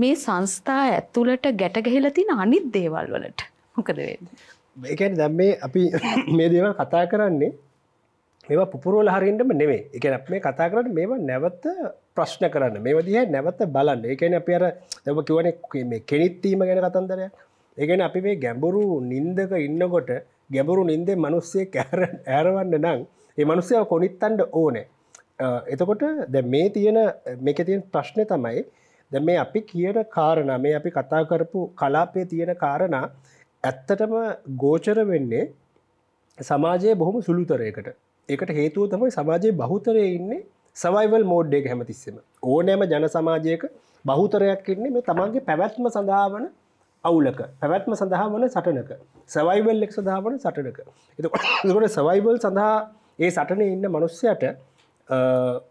මේ සංස්ථා ඇතුළට ගැටගහිල තින අනිත් දේවල් වලට මොකද වෙන්න. ඒකැන දැම් මේ අපි මේ දේවල් කතා කරන්නේ මේවා පුපුරුවල හරින්ටම නෙවේ එකනක් මේ කතා කරට මේවා නැවත ප්‍රශ්න කරන්න මේ වදිහ නැවත බලන්න ඒකන අප අර දැම කිවන කෙනෙත්වීම ගැන කතන්දරයක් ඒගැන අපි මේ ගැඹුරු නින්දක ඉන්නකොට ගැඹුරු නින්දේ මනුස්සේ කෑර ඇරවන්න නං ඒ මනුස්සයාව කොනිත්තන්ඩ ඕනෑ එතකොට දැ මේ තියෙන මේක තියෙන ප්‍රශ්නය තමයි දැ මේ අපි කියන කාරණ මේ අපි කතා කරපු කලාපය තියෙන කාරණ ඇත්තටම ගෝචර වෙන්නේ සමාජයේ බොහොම සුළුතරයකට එකට හේතුව තමයි සමාජයේ බහුතරය ඉන්නේ සවයිවල් මෝඩ්ඩේක හැමතිස්සෙම ඕනෑම ජන සමාජයක බහුතරයක් ඉන්නේ මේ තමන්ගේ පැවැත්ම සඳහාවන අවුලක පැවැත්ම සඳහා වන සටනක සවයිවල් එක් සඳහා වන සටනක එතකොට සවයිවල් සඳහා ඒ සටන ඉන්න මනුස්සයට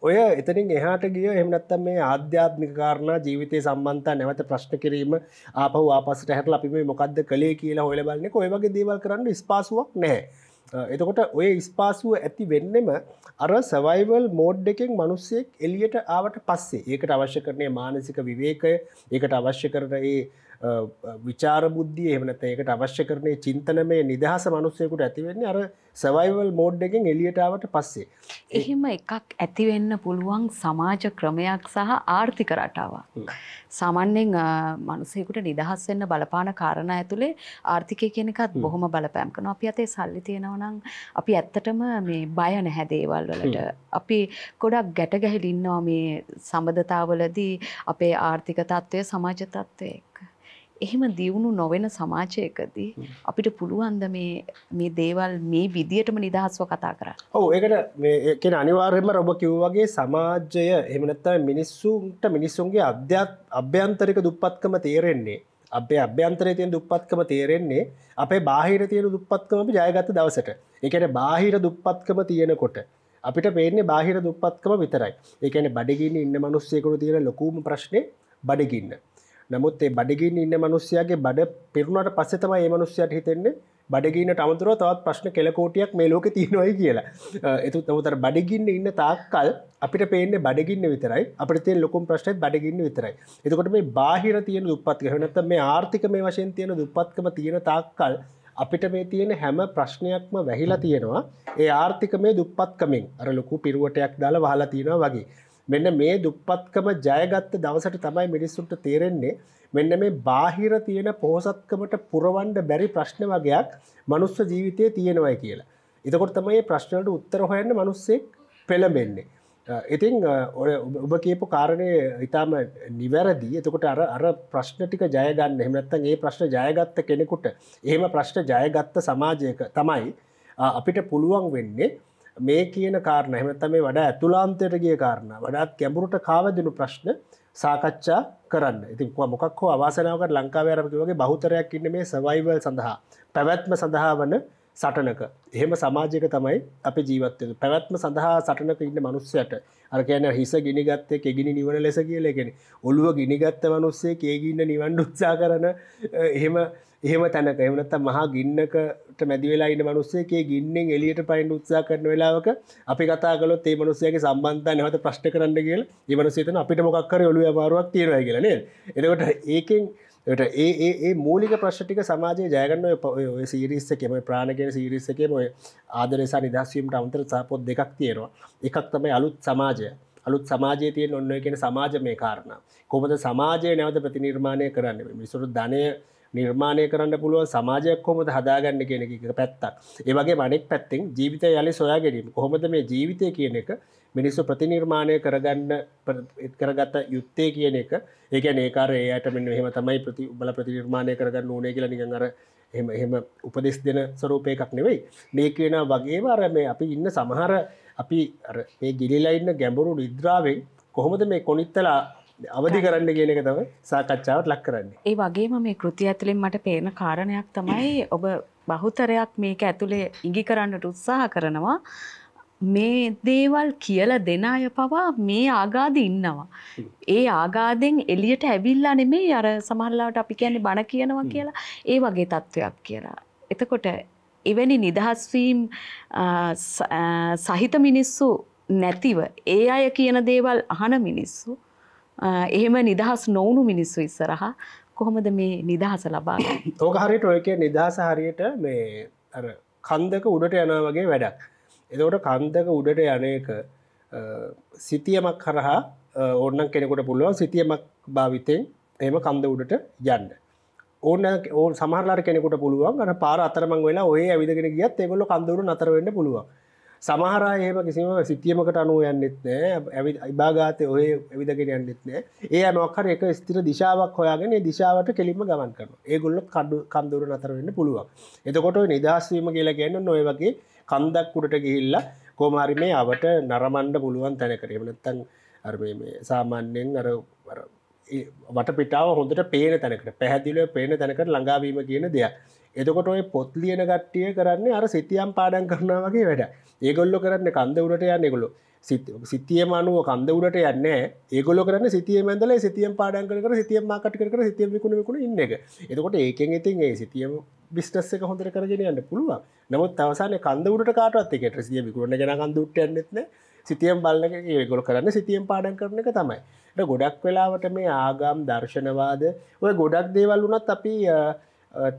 ඔය එතනින් එහාට ගිය එමනත්තම් මේ ආධ්‍යාත්මික කාරණා ජීවිතය සම්බන්තා නැවත ප්‍රශ්න කිරීම ආපහු ආපසට හැට අපි මේ මොකක්ද කළේ කියලා හොල බලන්නේ ඔයවගේ දේවල් කරන්න ස්පාසුවක් නෑ එතකොට ඔය ස්පාසුව ඇති වෙන්නෙම අර සවයිවල් මෝඩ් එකෙන් මනුස්සෙක් එලියට ආවට පස්සේ ඒකට අවශ්‍ය කරනය මානසික විවේකය ඒකට අවශ්‍ය කරන ඒ විචාර බුද්ධිය එමනත ඒකට අවශ්‍ය කරනය චින්තන මේ නිදහස මනුස්සයකුට ඇතිවෙන්නේ අර සවයිවල් මෝඩ් එකෙන් එලියටාවට පස්සේ. එහෙම එකක් ඇතිවෙන්න පුළුවන් සමාජ ක්‍රමයක් සහ ආර්ථික රටාවක්. සාමාන්‍යෙන් මනුසයකුට නිදහස් වෙන්න බලපාන කාරණ ඇතුළේ ආර්ථිකය කෙනෙකත් බොහොම බලපෑම් කන අපි අතේ සල්ලි තියෙනවනම් අපි ඇත්තටම මේ බය නැහැ දේවල් වලට අපි ගොඩක් ගැට ගැහිලින්නවා මේ සබඳතාවලදී අපේ ආර්ථික තත්ත්වය සමාජ තත්ත්වය එක්ක. එහෙම දියුණු නොවෙන සමාජයකදී අපිට පුළුවන්ද මේ මේ දේවල් මේ විදියටම නිදහස්ව කතා කර. ඔහු ඒකට මේකෙන අනිවාර්යම රොබ කිව්වගේ සමාජය එමනත්ත මිනිස්සුන්ට මිනිස්සුන්ගේ අධ්‍යාත් අභ්‍යන්තරික දුප්පත්කම තේරෙන්නේ. අපේ අභ්‍යන්තරය තියෙන දුප්පත්කම තේරෙන්නේ අපේ බාහිර තියෙන දුප්පත්කම අපි ජයගත්ත දවසට. ඒකන බාහිර දුප්පත්කම තියෙනකොට. අපිට පේන්නේ බාහිර දුප්පත්කම විතරයි. ඒකන බඩගින්න ඉන්න මනුස්සයකුරු තියෙන ලොකූම ප්‍රශ්නය බඩගින්න. නමුත් ඒ බඩගින් ඉන්න මනුස්සයාගේ බඩ පිරුණට පස්සෙ තමයි ඒ මනුස්සයට හිතෙන්නේ බඩගීනට අමතුර තවත් ප්‍රශ්න කෙලකෝටියක් මේ ලෝක තියෙනවයි කියලා එතුත් අමුතර බඩගින්න ඉන්න තාක්කල් අපිට පේන්නේ බඩගින්න විතරයි අපිට තියෙන ලොකුම් ප්‍රශ්නයත් බඩගින්න විතරයි එතකොට මේ බාහිර තියෙන දුප්පත්කම එහෙම නැත්නම් මේ ආර්ථික මේ වශයෙන් තියෙන දුප්පත්කම තියෙන තාක්කල් අපිට මේ තියෙන හැම ප්‍රශ්නයක්ම වැහිලා තියෙනවා ඒ ආර්ථික මේ දුප්පත්කමින් අර ලොකු පිරුවටයක් දාලා වහලා තියෙනවා වගේ මෙන්න මේ දුප්පත්කම ජයගත්ත දවසට තමයි මිනිස්සුන්ට තේරෙන්නේ මෙන්න මේ බාහිර තියෙන පොහසත්කමට පුරවන්ඩ බැරි ප්‍රශ්න වගේයක් මනුස්ස ජීවිතය තියෙනවයි කියලා. එතකොට තමයි ප්‍රශ්නට උත්තර හොයන්න මනුස්සෙක් පෙළඹෙන්නේ. ඉතිං ඔය ඔබ කියපු කාරණය ඉතාම නිවැරදි එතකොට අර අර ප්‍රශ්න ටික ජයගන්න හෙමනත්තන් ඒ ප්‍රශ්න ජයගත්ත කෙනෙකුට එහෙම ප්‍රශ්න ජයගත්ත සමාජයක තමයි අපිට පුළුවන් වෙන්නේ මේ කියන කාරණ එමත මේ වඩා ඇතුලාන්තයට ගිය කාරණ වඩාත් කැඹුරට කාවදිනු ප්‍රශ්න සාකච්ඡා කරන්න ඉතින්වා මොකක් හෝ අවාසනාවකට ලංකාවයාරමකි වගේ බහතරයක් ඉන්න මේ සවයිවල් සඳහා පැවැත්ම සඳහා වන සටනක එහෙම සමාජයක තමයි අප ජීවත්වය පැවැත්ම සඳහා සටනක ඉන්න මනුස්සයට අරකයන හිස ගිනිගත්තේ කෙගිනි නිවන ලෙස කියලගෙන ඔළුව ගිනිගත්ත මනුස්සේ කේගින්න නිවන් උත්සා කරන එහෙම එහෙම තැනක එවනත්ත මහා ගින්නකට මැදිවෙලා ඉන්න මනුස්සයගේ ගින්නෙන් එලියට පයින් උත්සා කරන වෙලාවක අපි කතා කළොත් ඒ මනුස්සයගේ සම්බන්ධය නැවත ප්‍රශ්න කරන්න කියලා ඒ මනුස්සයා එතන අපිට මොකක් කරේ ඔළුවේ අමාරුවක් තියෙනවා කියලා නේද එතකොට ඒකෙන් ඒ ඒ මූලික ප්‍රශ්ටික සමාජය ජයගන්න ඔය සීරිස්ස එකම ප්‍රාණගෙන සීරිස්ස එකම ඔය ආදරසා නිදස්වීමට අන්තර සාපොත් දෙකක් තියෙනවා එකක් තමයි අලුත් සමාජය අලුත් සමාජය තියෙන් ඔන්න කියෙන සමාජ මේ කාරණ කොමද සමාජය නැවත ප්‍රතිනිර්මාණය කරන්න මිනිසුරු ධනය නිර්මාණය කරන්න පුළුවන් සමාජයක් කොමද හදාගන්න කෙනෙක පැත්තක් ඒවගේ මනෙක් පැත්තිෙන් ජීවිතය යලි සොයා ගැනීම කොහොමද මේ ජීවිතය කියන එක මිනිස්සු ප්‍රතිනිර්මාණය කරගන්න කරගත යුත්තේ කියන එක ඒක නේකාර ඒයට මෙන්න හෙම තමයි ප්‍රති බල ප්‍රතිනිර්මාණය කරගන්න ඕනේ කියලා නිගන් අර එම එහෙම උපදෙස් දෙන ස්වරූපයකක් නෙවෙයි මේ කියන වගේ වර මේ අපි ඉන්න සමහර අපි මේ ගිලිලා ඉන්න ගැඹුරු නිද්‍රාවෙන් කොහොමද මේ කොනිත්තලා අවදි කරන්න කියන එක තම සාකච්ඡාවට ලක් කරන්නේ. ඒ වගේම මේ කෘති ඇතුළින් මට පේන කාරණයක් තමයි ඔබ බහුතරයක් මේක ඇතුළේ ඉඟි කරන්නට උත්සාහ කරනවා. මේ දේවල් කියල දෙන අය පවා මේ ආගාද ඉන්නවා. ඒ ආගාදෙන් එලියට ඇවිල්ලා නෙමේ අර සමල්ලාට අපි කියන්නේ බණ කියනවා කියලා ඒ වගේ තත්ත්වයක් කියලා. එතකොට එවැනි නිදහස්වීම් සහිත මිනිස්සු නැතිව ඒ අය කියන දේවල් අහන මිනිස්සු එහෙම නිදහස් නොවුණු මිනිස්සු ඉස්සරහා කොහොමද මේ නිදහස ලබා තෝක හරියට ඔයක නිදහස හරියට මේ කන්දක උඩට යන වගේ වැඩක්. එදවට කන්දක උඩට යනක සිතියමක් කරහා ඕන්නන් කෙනෙකුට පුළුවන් සිතියමක් භාවිතයෙන් එම කන්ද උඩට යන්න. ඕන්න ඕ සමහරලාට කෙනෙකුට පුළුවන් ගන පාර අතරමං වෙලා ඔය ඇවිදගෙන ගියත් එකොල්ල කඳුරු අතරවෙන්න පුළුවන්. සමහරය එහම කිසිම සිටියමකට අනුව යන්නෙත් නෑ ඇවි ඉබාගාතය ඔය ඇවිදගෙන යන්නෙත් නෑ ඒ අනොක්කර එක ස්තිර දිශාවක් හොයාගෙන දිශාවට කෙලිම ගමන් කරන ඒගොල්ල කඩු කන්දුර අතරවෙන්න පුළුවන් එතකොට නිදහස්වීම කියලා ගැන්න නොය වගේ කන්දක් උඩට ගිහිල්ලා කෝමාරි මේ අවට නරමණ්ඩ පුළුවන් තැනකරීමනත්තන් අර්ම සාමාන්‍යයෙන් අර වටපිටාව හොඳට පේන තැනකට පැහැදිලව පේන තැනකට ළඟාවීම කියන දෙයක්. එතකොට ඔය පොත් ලියන ගට්ටිය කරන්නේ අර සිතියම් පාඩන් කරනා වගේ වැඩ. ඒගොල්ලො කරන්න කන්ද උඩට යන්න එකොළු සිතියම අනුව කන්ද උඩට යන්න ඒගොල කරන්න සිතිය මැදල සිතියම් පාඩන් කර සිතියම් මාකට කර සිතියම් විකුණකුණ ඉන්න එක එතකොට ඒකෙන් ඉතින් ඒ සිතියම බිස්ටස් එක හොඳර කරගෙන යන්න පුළුවන් නමුත් අවසාන කන්ද උඩට කාටත් එකට සිය විකුණ ගැන කන්දුට යන්නෙත්න සිතියම් බලන්න ඒගොල කරන්න සිතියම් පාඩන් කරන එක තමයි ගොඩක් වෙලාවට මේ ආගම් දර්ශනවාද ඔය ගොඩක් දේවල් වනත් අපි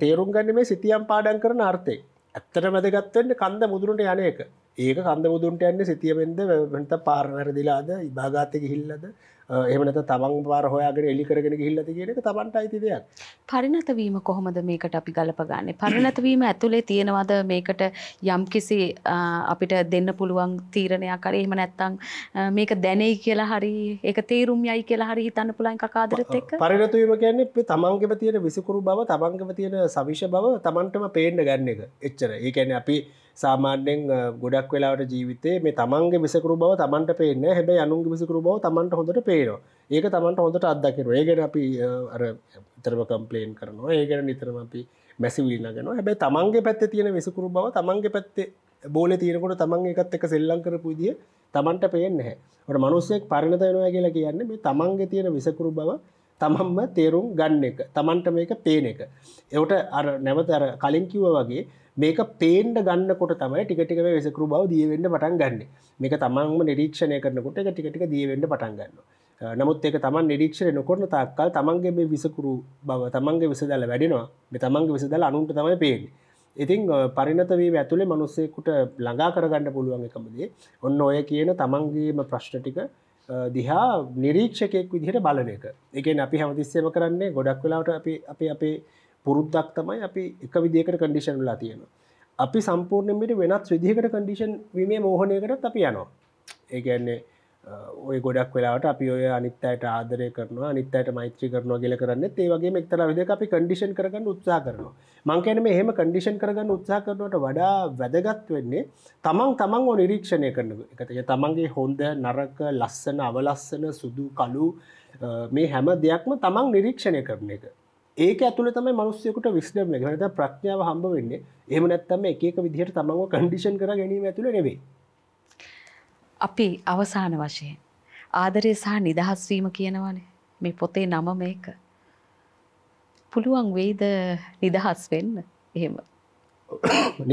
තේරුම් ගන්න මේ සිතියම් පාඩන් කරන අර්ථය ඇත්තට වැදගත්වන්න කන්ද මුදුරට යන එක ඒක කන්ද මුදුන්ට යන්න සිතියවෙන්ද වැට පාරවැරදිලාද ඉභාගාතක හිල්ලද එමනත තමන් පාර හොයාගෙන එලිකරගෙන හිල්ලති කියනක තමන්ට අයිති දෙයක් පරිනතවීම කොහොමද මේකට අපි ගලපගන්න පරිනතවීම ඇතුළේ තියෙනවද මේකට යම් කිසි අපිට දෙන්න පුළුවන් තීරණයක් කර එහෙම නැත්තං මේක දැනෙයි කියලා හරි එක තේරුම් යයි කියලා හරි හිතන්න පුලන් කකාදරත් එක් පරිනතුවීම කියන්නේ තමන්ගම තියෙන විසිකුරු බව තමන්ගම තියෙන සවිෂ බව තමන්ටම පේන්න ගන්න එක එච්චර ඒකැන අපි සාමාන්‍යෙන් ගොඩක් වෙලාට ජීවිතේ මේ තමන්ගේ මිසකරු බව තමන්ට පේන්න හැබැ අනුන්ගේ මිසකරු බව තමන්ට හොඳට පේනවා ඒක තමන්ට හොඳට අත්දකිර ඒගෙන අපි ඉතරම කම්පලේන් කරනවා ඒගෙන නිතරම අපි මැසිවිල්ලගෙන හැබැ තමන්ගේ පැත්ත තියෙන විසකරු බව තමන්ගේ පැත්තේ බෝල තීරකොට තමන් එකත් එක සෙල්ලං කරපු දිය තමන්ට පේෙන් හැ ට මනුස්සෙක් පරිණතයනවා කියලා කියන්න මේ තමන්ගේ තියෙන විසකරු බව තමන්ම තේරුම් ගන්න එක තමන්ට මේක පේන එක එවට අර නැවත අර කලින් කිව්ව වගේ මේක පේන්ඩ ගන්නකොට තමයි ටිකටික වෙසකරු බව දියවෙන්න පටන් ගන්න මේක තමන්ම නිරීක්ෂණය කරනකොට එක ටිකටික දියවෙන්න පටන් ගන්න නමුත් ඒක තමන් නිරීක්ෂණය නොකොරන තාක්කල් තමන්ගේ මේ විසකුරු බව තමන්ගේ විසදල වැඩෙනවා මේ තමන්ගේ විසදල අනුන්ට තමයි පේෙන් ඉතිං පරිනතවී ඇතුළේ මනුස්සෙකුට ළඟා කරගන්න පුළුවන් එකමදේ ඔන්න ඔය කියන තමන්ගේම ප්‍රශ්ට ටික දිහා නිරීක්ෂකයෙක් විදිහට බලන එක එකෙන් අපි හැමතිස්සේම කරන්නේ ගොඩක් වෙලාට අපි අපි අපේ පුරුද්දක් තමයි අපි එක විදිකට කඩිෂන් ලා තියෙන අපි සම්පූර්ණයට වෙනත් විදිහකට කඩිෂන් වීමේ මෝහනයකටත් අපි යනවා ඒගැන්නේ ඔය ගොඩක් වෙලාට අපි ඔය අනිත්තයට ආදරය කරන අනිත්තයට මෛත්‍රී කරන ගෙල කරන්න ඒවගේ එක්තර විදි අපි කඩිෂන් කරගන්න උත්සා කරනවා මංකැන මේ හෙම කඩිෂන් කරගන්න උත්සා කරනට වඩා වැදගත් වෙන්නේ තමන් තමන් ඕ නිරීක්ෂණය කරන එකතය තමන්ගේ හොන්ද නරක ලස්සන අවලස්සන සුදු කලු මේ හැම දෙයක්ම තමන් නිරීක්ෂණය කරන එක ඒක ඇතුළ තම මනුස්සයකුට විස්ඩම් ගනත ප්‍රඥාව හම්බ වෙන්න එම නැත්තම එකක විදිහට තමව කන්ඩිෂන් කර ගැනීම ඇතුළ නෙවේ අපි අවසාන වශයෙන් ආදරය සහ නිදහස්වීම කියනවනේ මේ පොතේ නම මේක පුළුවන් වෙයිද නිදහස් වෙන්න එහෙම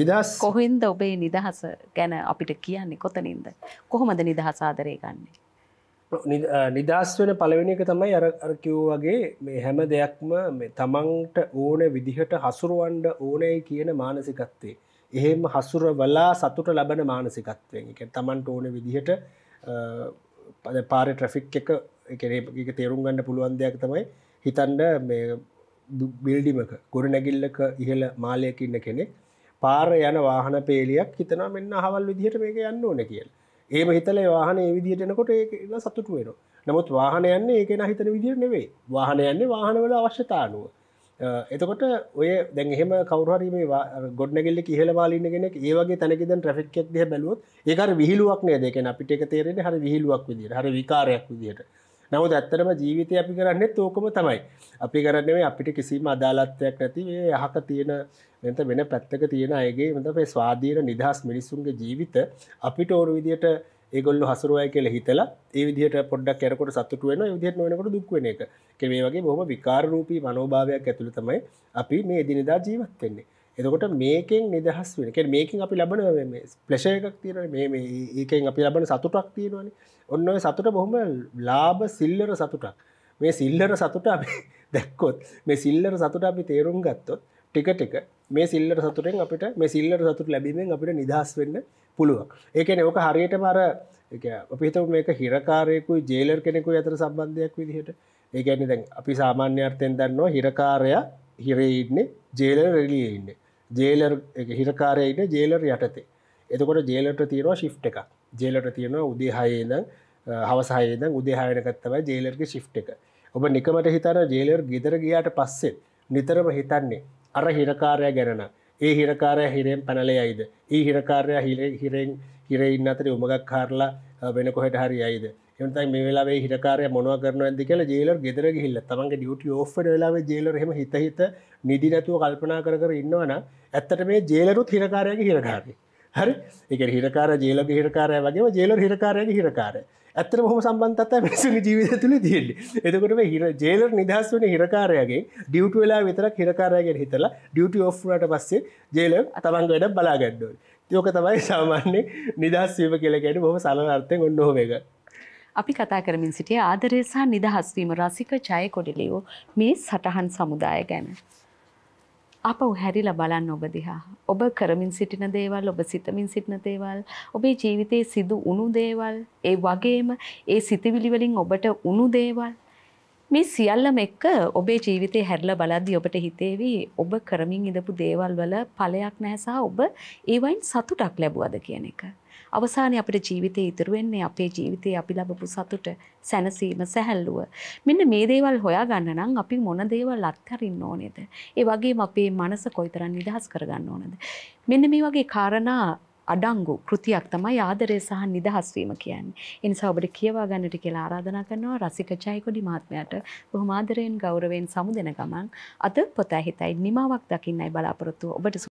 නිදහස් කොහෙන්ද ඔබේ නිදහස ගැන අපිට කියන්නේ කොතනින්ද කොහොමද නිදහස් ආදරය ගන්නේ නිදස් වෙන පළවෙනි එක තමයි අර කිව් වගේ මේ හැම දෙයක්ම තමන්ට ඕන විදිහට හසුරුවන්ඩ ඕනයි කියන මානසිකත්තේ. එහෙම හසුර වලා සතුට ලබන මානසිකත්වයෙන් එක තමන්ට ඕන විදිහට පද පාර ට්‍රෆික් එක එකරේක තේරුම් ගන්න පුළුවන් දෙයක් තමයි හිතන්ඩ මේ බිල්ඩිමක ගොඩ නැගිල්ලක ඉහළ මාලයකින්න කෙනෙක් පාර යන වාහන පේලියක් හිතනා මෙන්න හවල් විදිහට මේක යන්න ඕන කියලා ඒම හිතල වාහන විදිට එනකොට ඒලා සතුට වෙන නමුත් වාහනයන්න ඒකෙන හිතන විදිර නෙවේ වාහනයන්නේ වාහනවල අවශ්‍යතානුව එතකොට ඔය දැන් එහෙම කවරහරීම ගොඩනගෙල්ල කියහල වාලින්න කෙනෙක් ඒවගේ තැනකෙද ට්‍රෆික්ක් දිය බැලුවත් ඒකර විහිලුවක් නෑ දෙකෙන අපිට එක තේරෙන හරි විහිලුවක් විදිට හරි විකාරයක් විදිට නව ඇත්තරම ජීවිතය අපි කරන්න තෝකම තමයි අපි කරන්නේ අපිට කිසිම අදාලත්වයක් නැති යහක තියෙන මෙත වෙන පැත්තක තියෙන අයගේ මෙත අපේ ස්වාධීන නිදහස් මිනිස්සුන්ගේ ජීවිත අපිට ඕරු විදියට ඒගොල්ලු හසුරුවය කියල හිතලා ඒ විදිට පොඩක් කැරකොට සතුට වෙන විදිහට නොනකට දුක්වෙන එක කෙමේ වගේ බොහම විකාරරූපී මනෝභාවයක් ඇතුළ තමයි අපි මේ එදිනිදා ජීවත් වෙන්නේ එතකොට මේකෙන් නිදහස් වෙන මේකින් අපි ලබන ප්‍රශය එකක් තියෙන මේ ඒකෙන් අපි ලබන සතුටක් තියෙනවාන ඔන්න සතුට බොහොම ලාබ සිල්ලර සතුටක් මේ සිල්ලර සතුට අපි දැක්කොත් මේ සිල්ලර සතුට අපි තේරුම් ගත්තොත් ටික ටික මේ සිල්ලට සතුරෙන් අපිට මේ සිල්ලට සතුට ලැබීමෙන් අපිට නිදහස් වෙන්න පුළුව ඒකන ඕක හරියට මර අපිත මේක හිරකාරයකු ජේලර් කෙනෙකු ඇතර සම්බන්ධයක් විදිහට ඒකැනි දැන් අපි සාමාන්‍යර්ථයෙන් දන්නවා හිරකාරය හිරෙඉන්නේ ජේලර් රෙලියඉන්න ජේලර් හිරකාරයයිට ජේලර් යටතේ එතකොට ජේලට තියෙනවා ශිප් එක ජේලට තියෙනවා උදේහයේද හවසායේද උදේහායනකත්තවයි ජේලර්ගේ ශිප් එක ඔබ නිකමට හිතන ජේලර් ගෙදර ගියාට පස්සෙත් නිතරම හිතන්නේ අර හිරකාරය ගැන ඒ හිරකාරය හිරෙන් පැනලේ අයිද ඒ හිරකාරය හිරෙන් හිරෙඉන්න අතර උමගක් කාරලා වෙන කොහට හරි අයිද එමතයි මේ වෙලාේ හිරකාරය මොනව කරන ඇදි කියල ජේලර් ගෙදර හිල්ල තමන්ගේ ියට ෝ් ලාව ජේලර හෙම හිතහිත නිදි නැතුව කල්පනා කර කර ඉන්නවන ඇත්තට මේ ජේලරුත් හිරකාරයගේ හිරකාරය හරි එක හිරකාර ජේලක හිරකාරය වගේ ජේලර් හිරකාරයගේ හිරකාරය ඇත්තර හොම සම්බන්තත් මිනිසුගේ ජීවිත තුළ තියෙන්නේ එතකොට හිර ජේලර් නිදහස් වන හිරකාරයගේ ඩියුට වෙලා විතරක් හිරකාරයගෙන් හිතලා ඩියට ඔ්ට පස්සේ ජේල තමන් වැඩ බලාගැඩ්ඩුව යෝක තමයි සාමාන්‍ය නිදහස් වීම කියලගැට බොම සලනර්ථය ඔන්න හෝවේක අපි කතා කරමින් සිටිය ආදරය සහ නිදහස්වීම රසික ජය කොඩිලියෝ මේ සටහන් සමුදාය ගැන. ආපහු හැරිලා බලන්න ඔබ දිහා. ඔබ කරමින් සිටින දේවල්, ඔබ සිතමින් සිටින දේවල්, ඔබේ ජීවිතයේ සිදු වුණු දේවල්, ඒ වගේම ඒ සිතවිලි වලින් ඔබට වුණු දේවල් මේ සියල්ලම එක්ක ඔබේ ජීවිතේ හැරිලා බලද්දී ඔබට හිතේවි ඔබ කරමින් ඉඳපු දේවල් වල ඵලයක් නැහැ සහ ඔබ ඒ වයින් සතුටක් ලැබුවද කියන එක. අවසානයේ අපිට ජීවිතේ ඉතුරු වෙන්නේ අපේ ජීවිතේ අපි ලැබපු සතුට, සැනසීම, සැහැල්ලුව. මෙන්න මේ දේවල් හොයාගන්න නම් අපි මොන දේවල් අත්හරින්න ඕනේද? ඒ වගේම අපේ මනස කොයිතරම් නිදහස් කරගන්න ඕනද? මෙන්න මේ වගේ காரணා අඩංගු කෘතියක් තමයි ආදරය සහ නිදහස් වීම කියන්නේ. ඒ නිසා ඔබට කියවා ගන්නට කියලා ආරාධනා කරනවා රසික ජයකොඩි මහත්මයාට බොහොම ආදරයෙන් ගෞරවයෙන් සමුදෙන ගමන් අද පොත හිතයි නිමාවක් දකින්නයි බලාපොරොත්තු ඔබට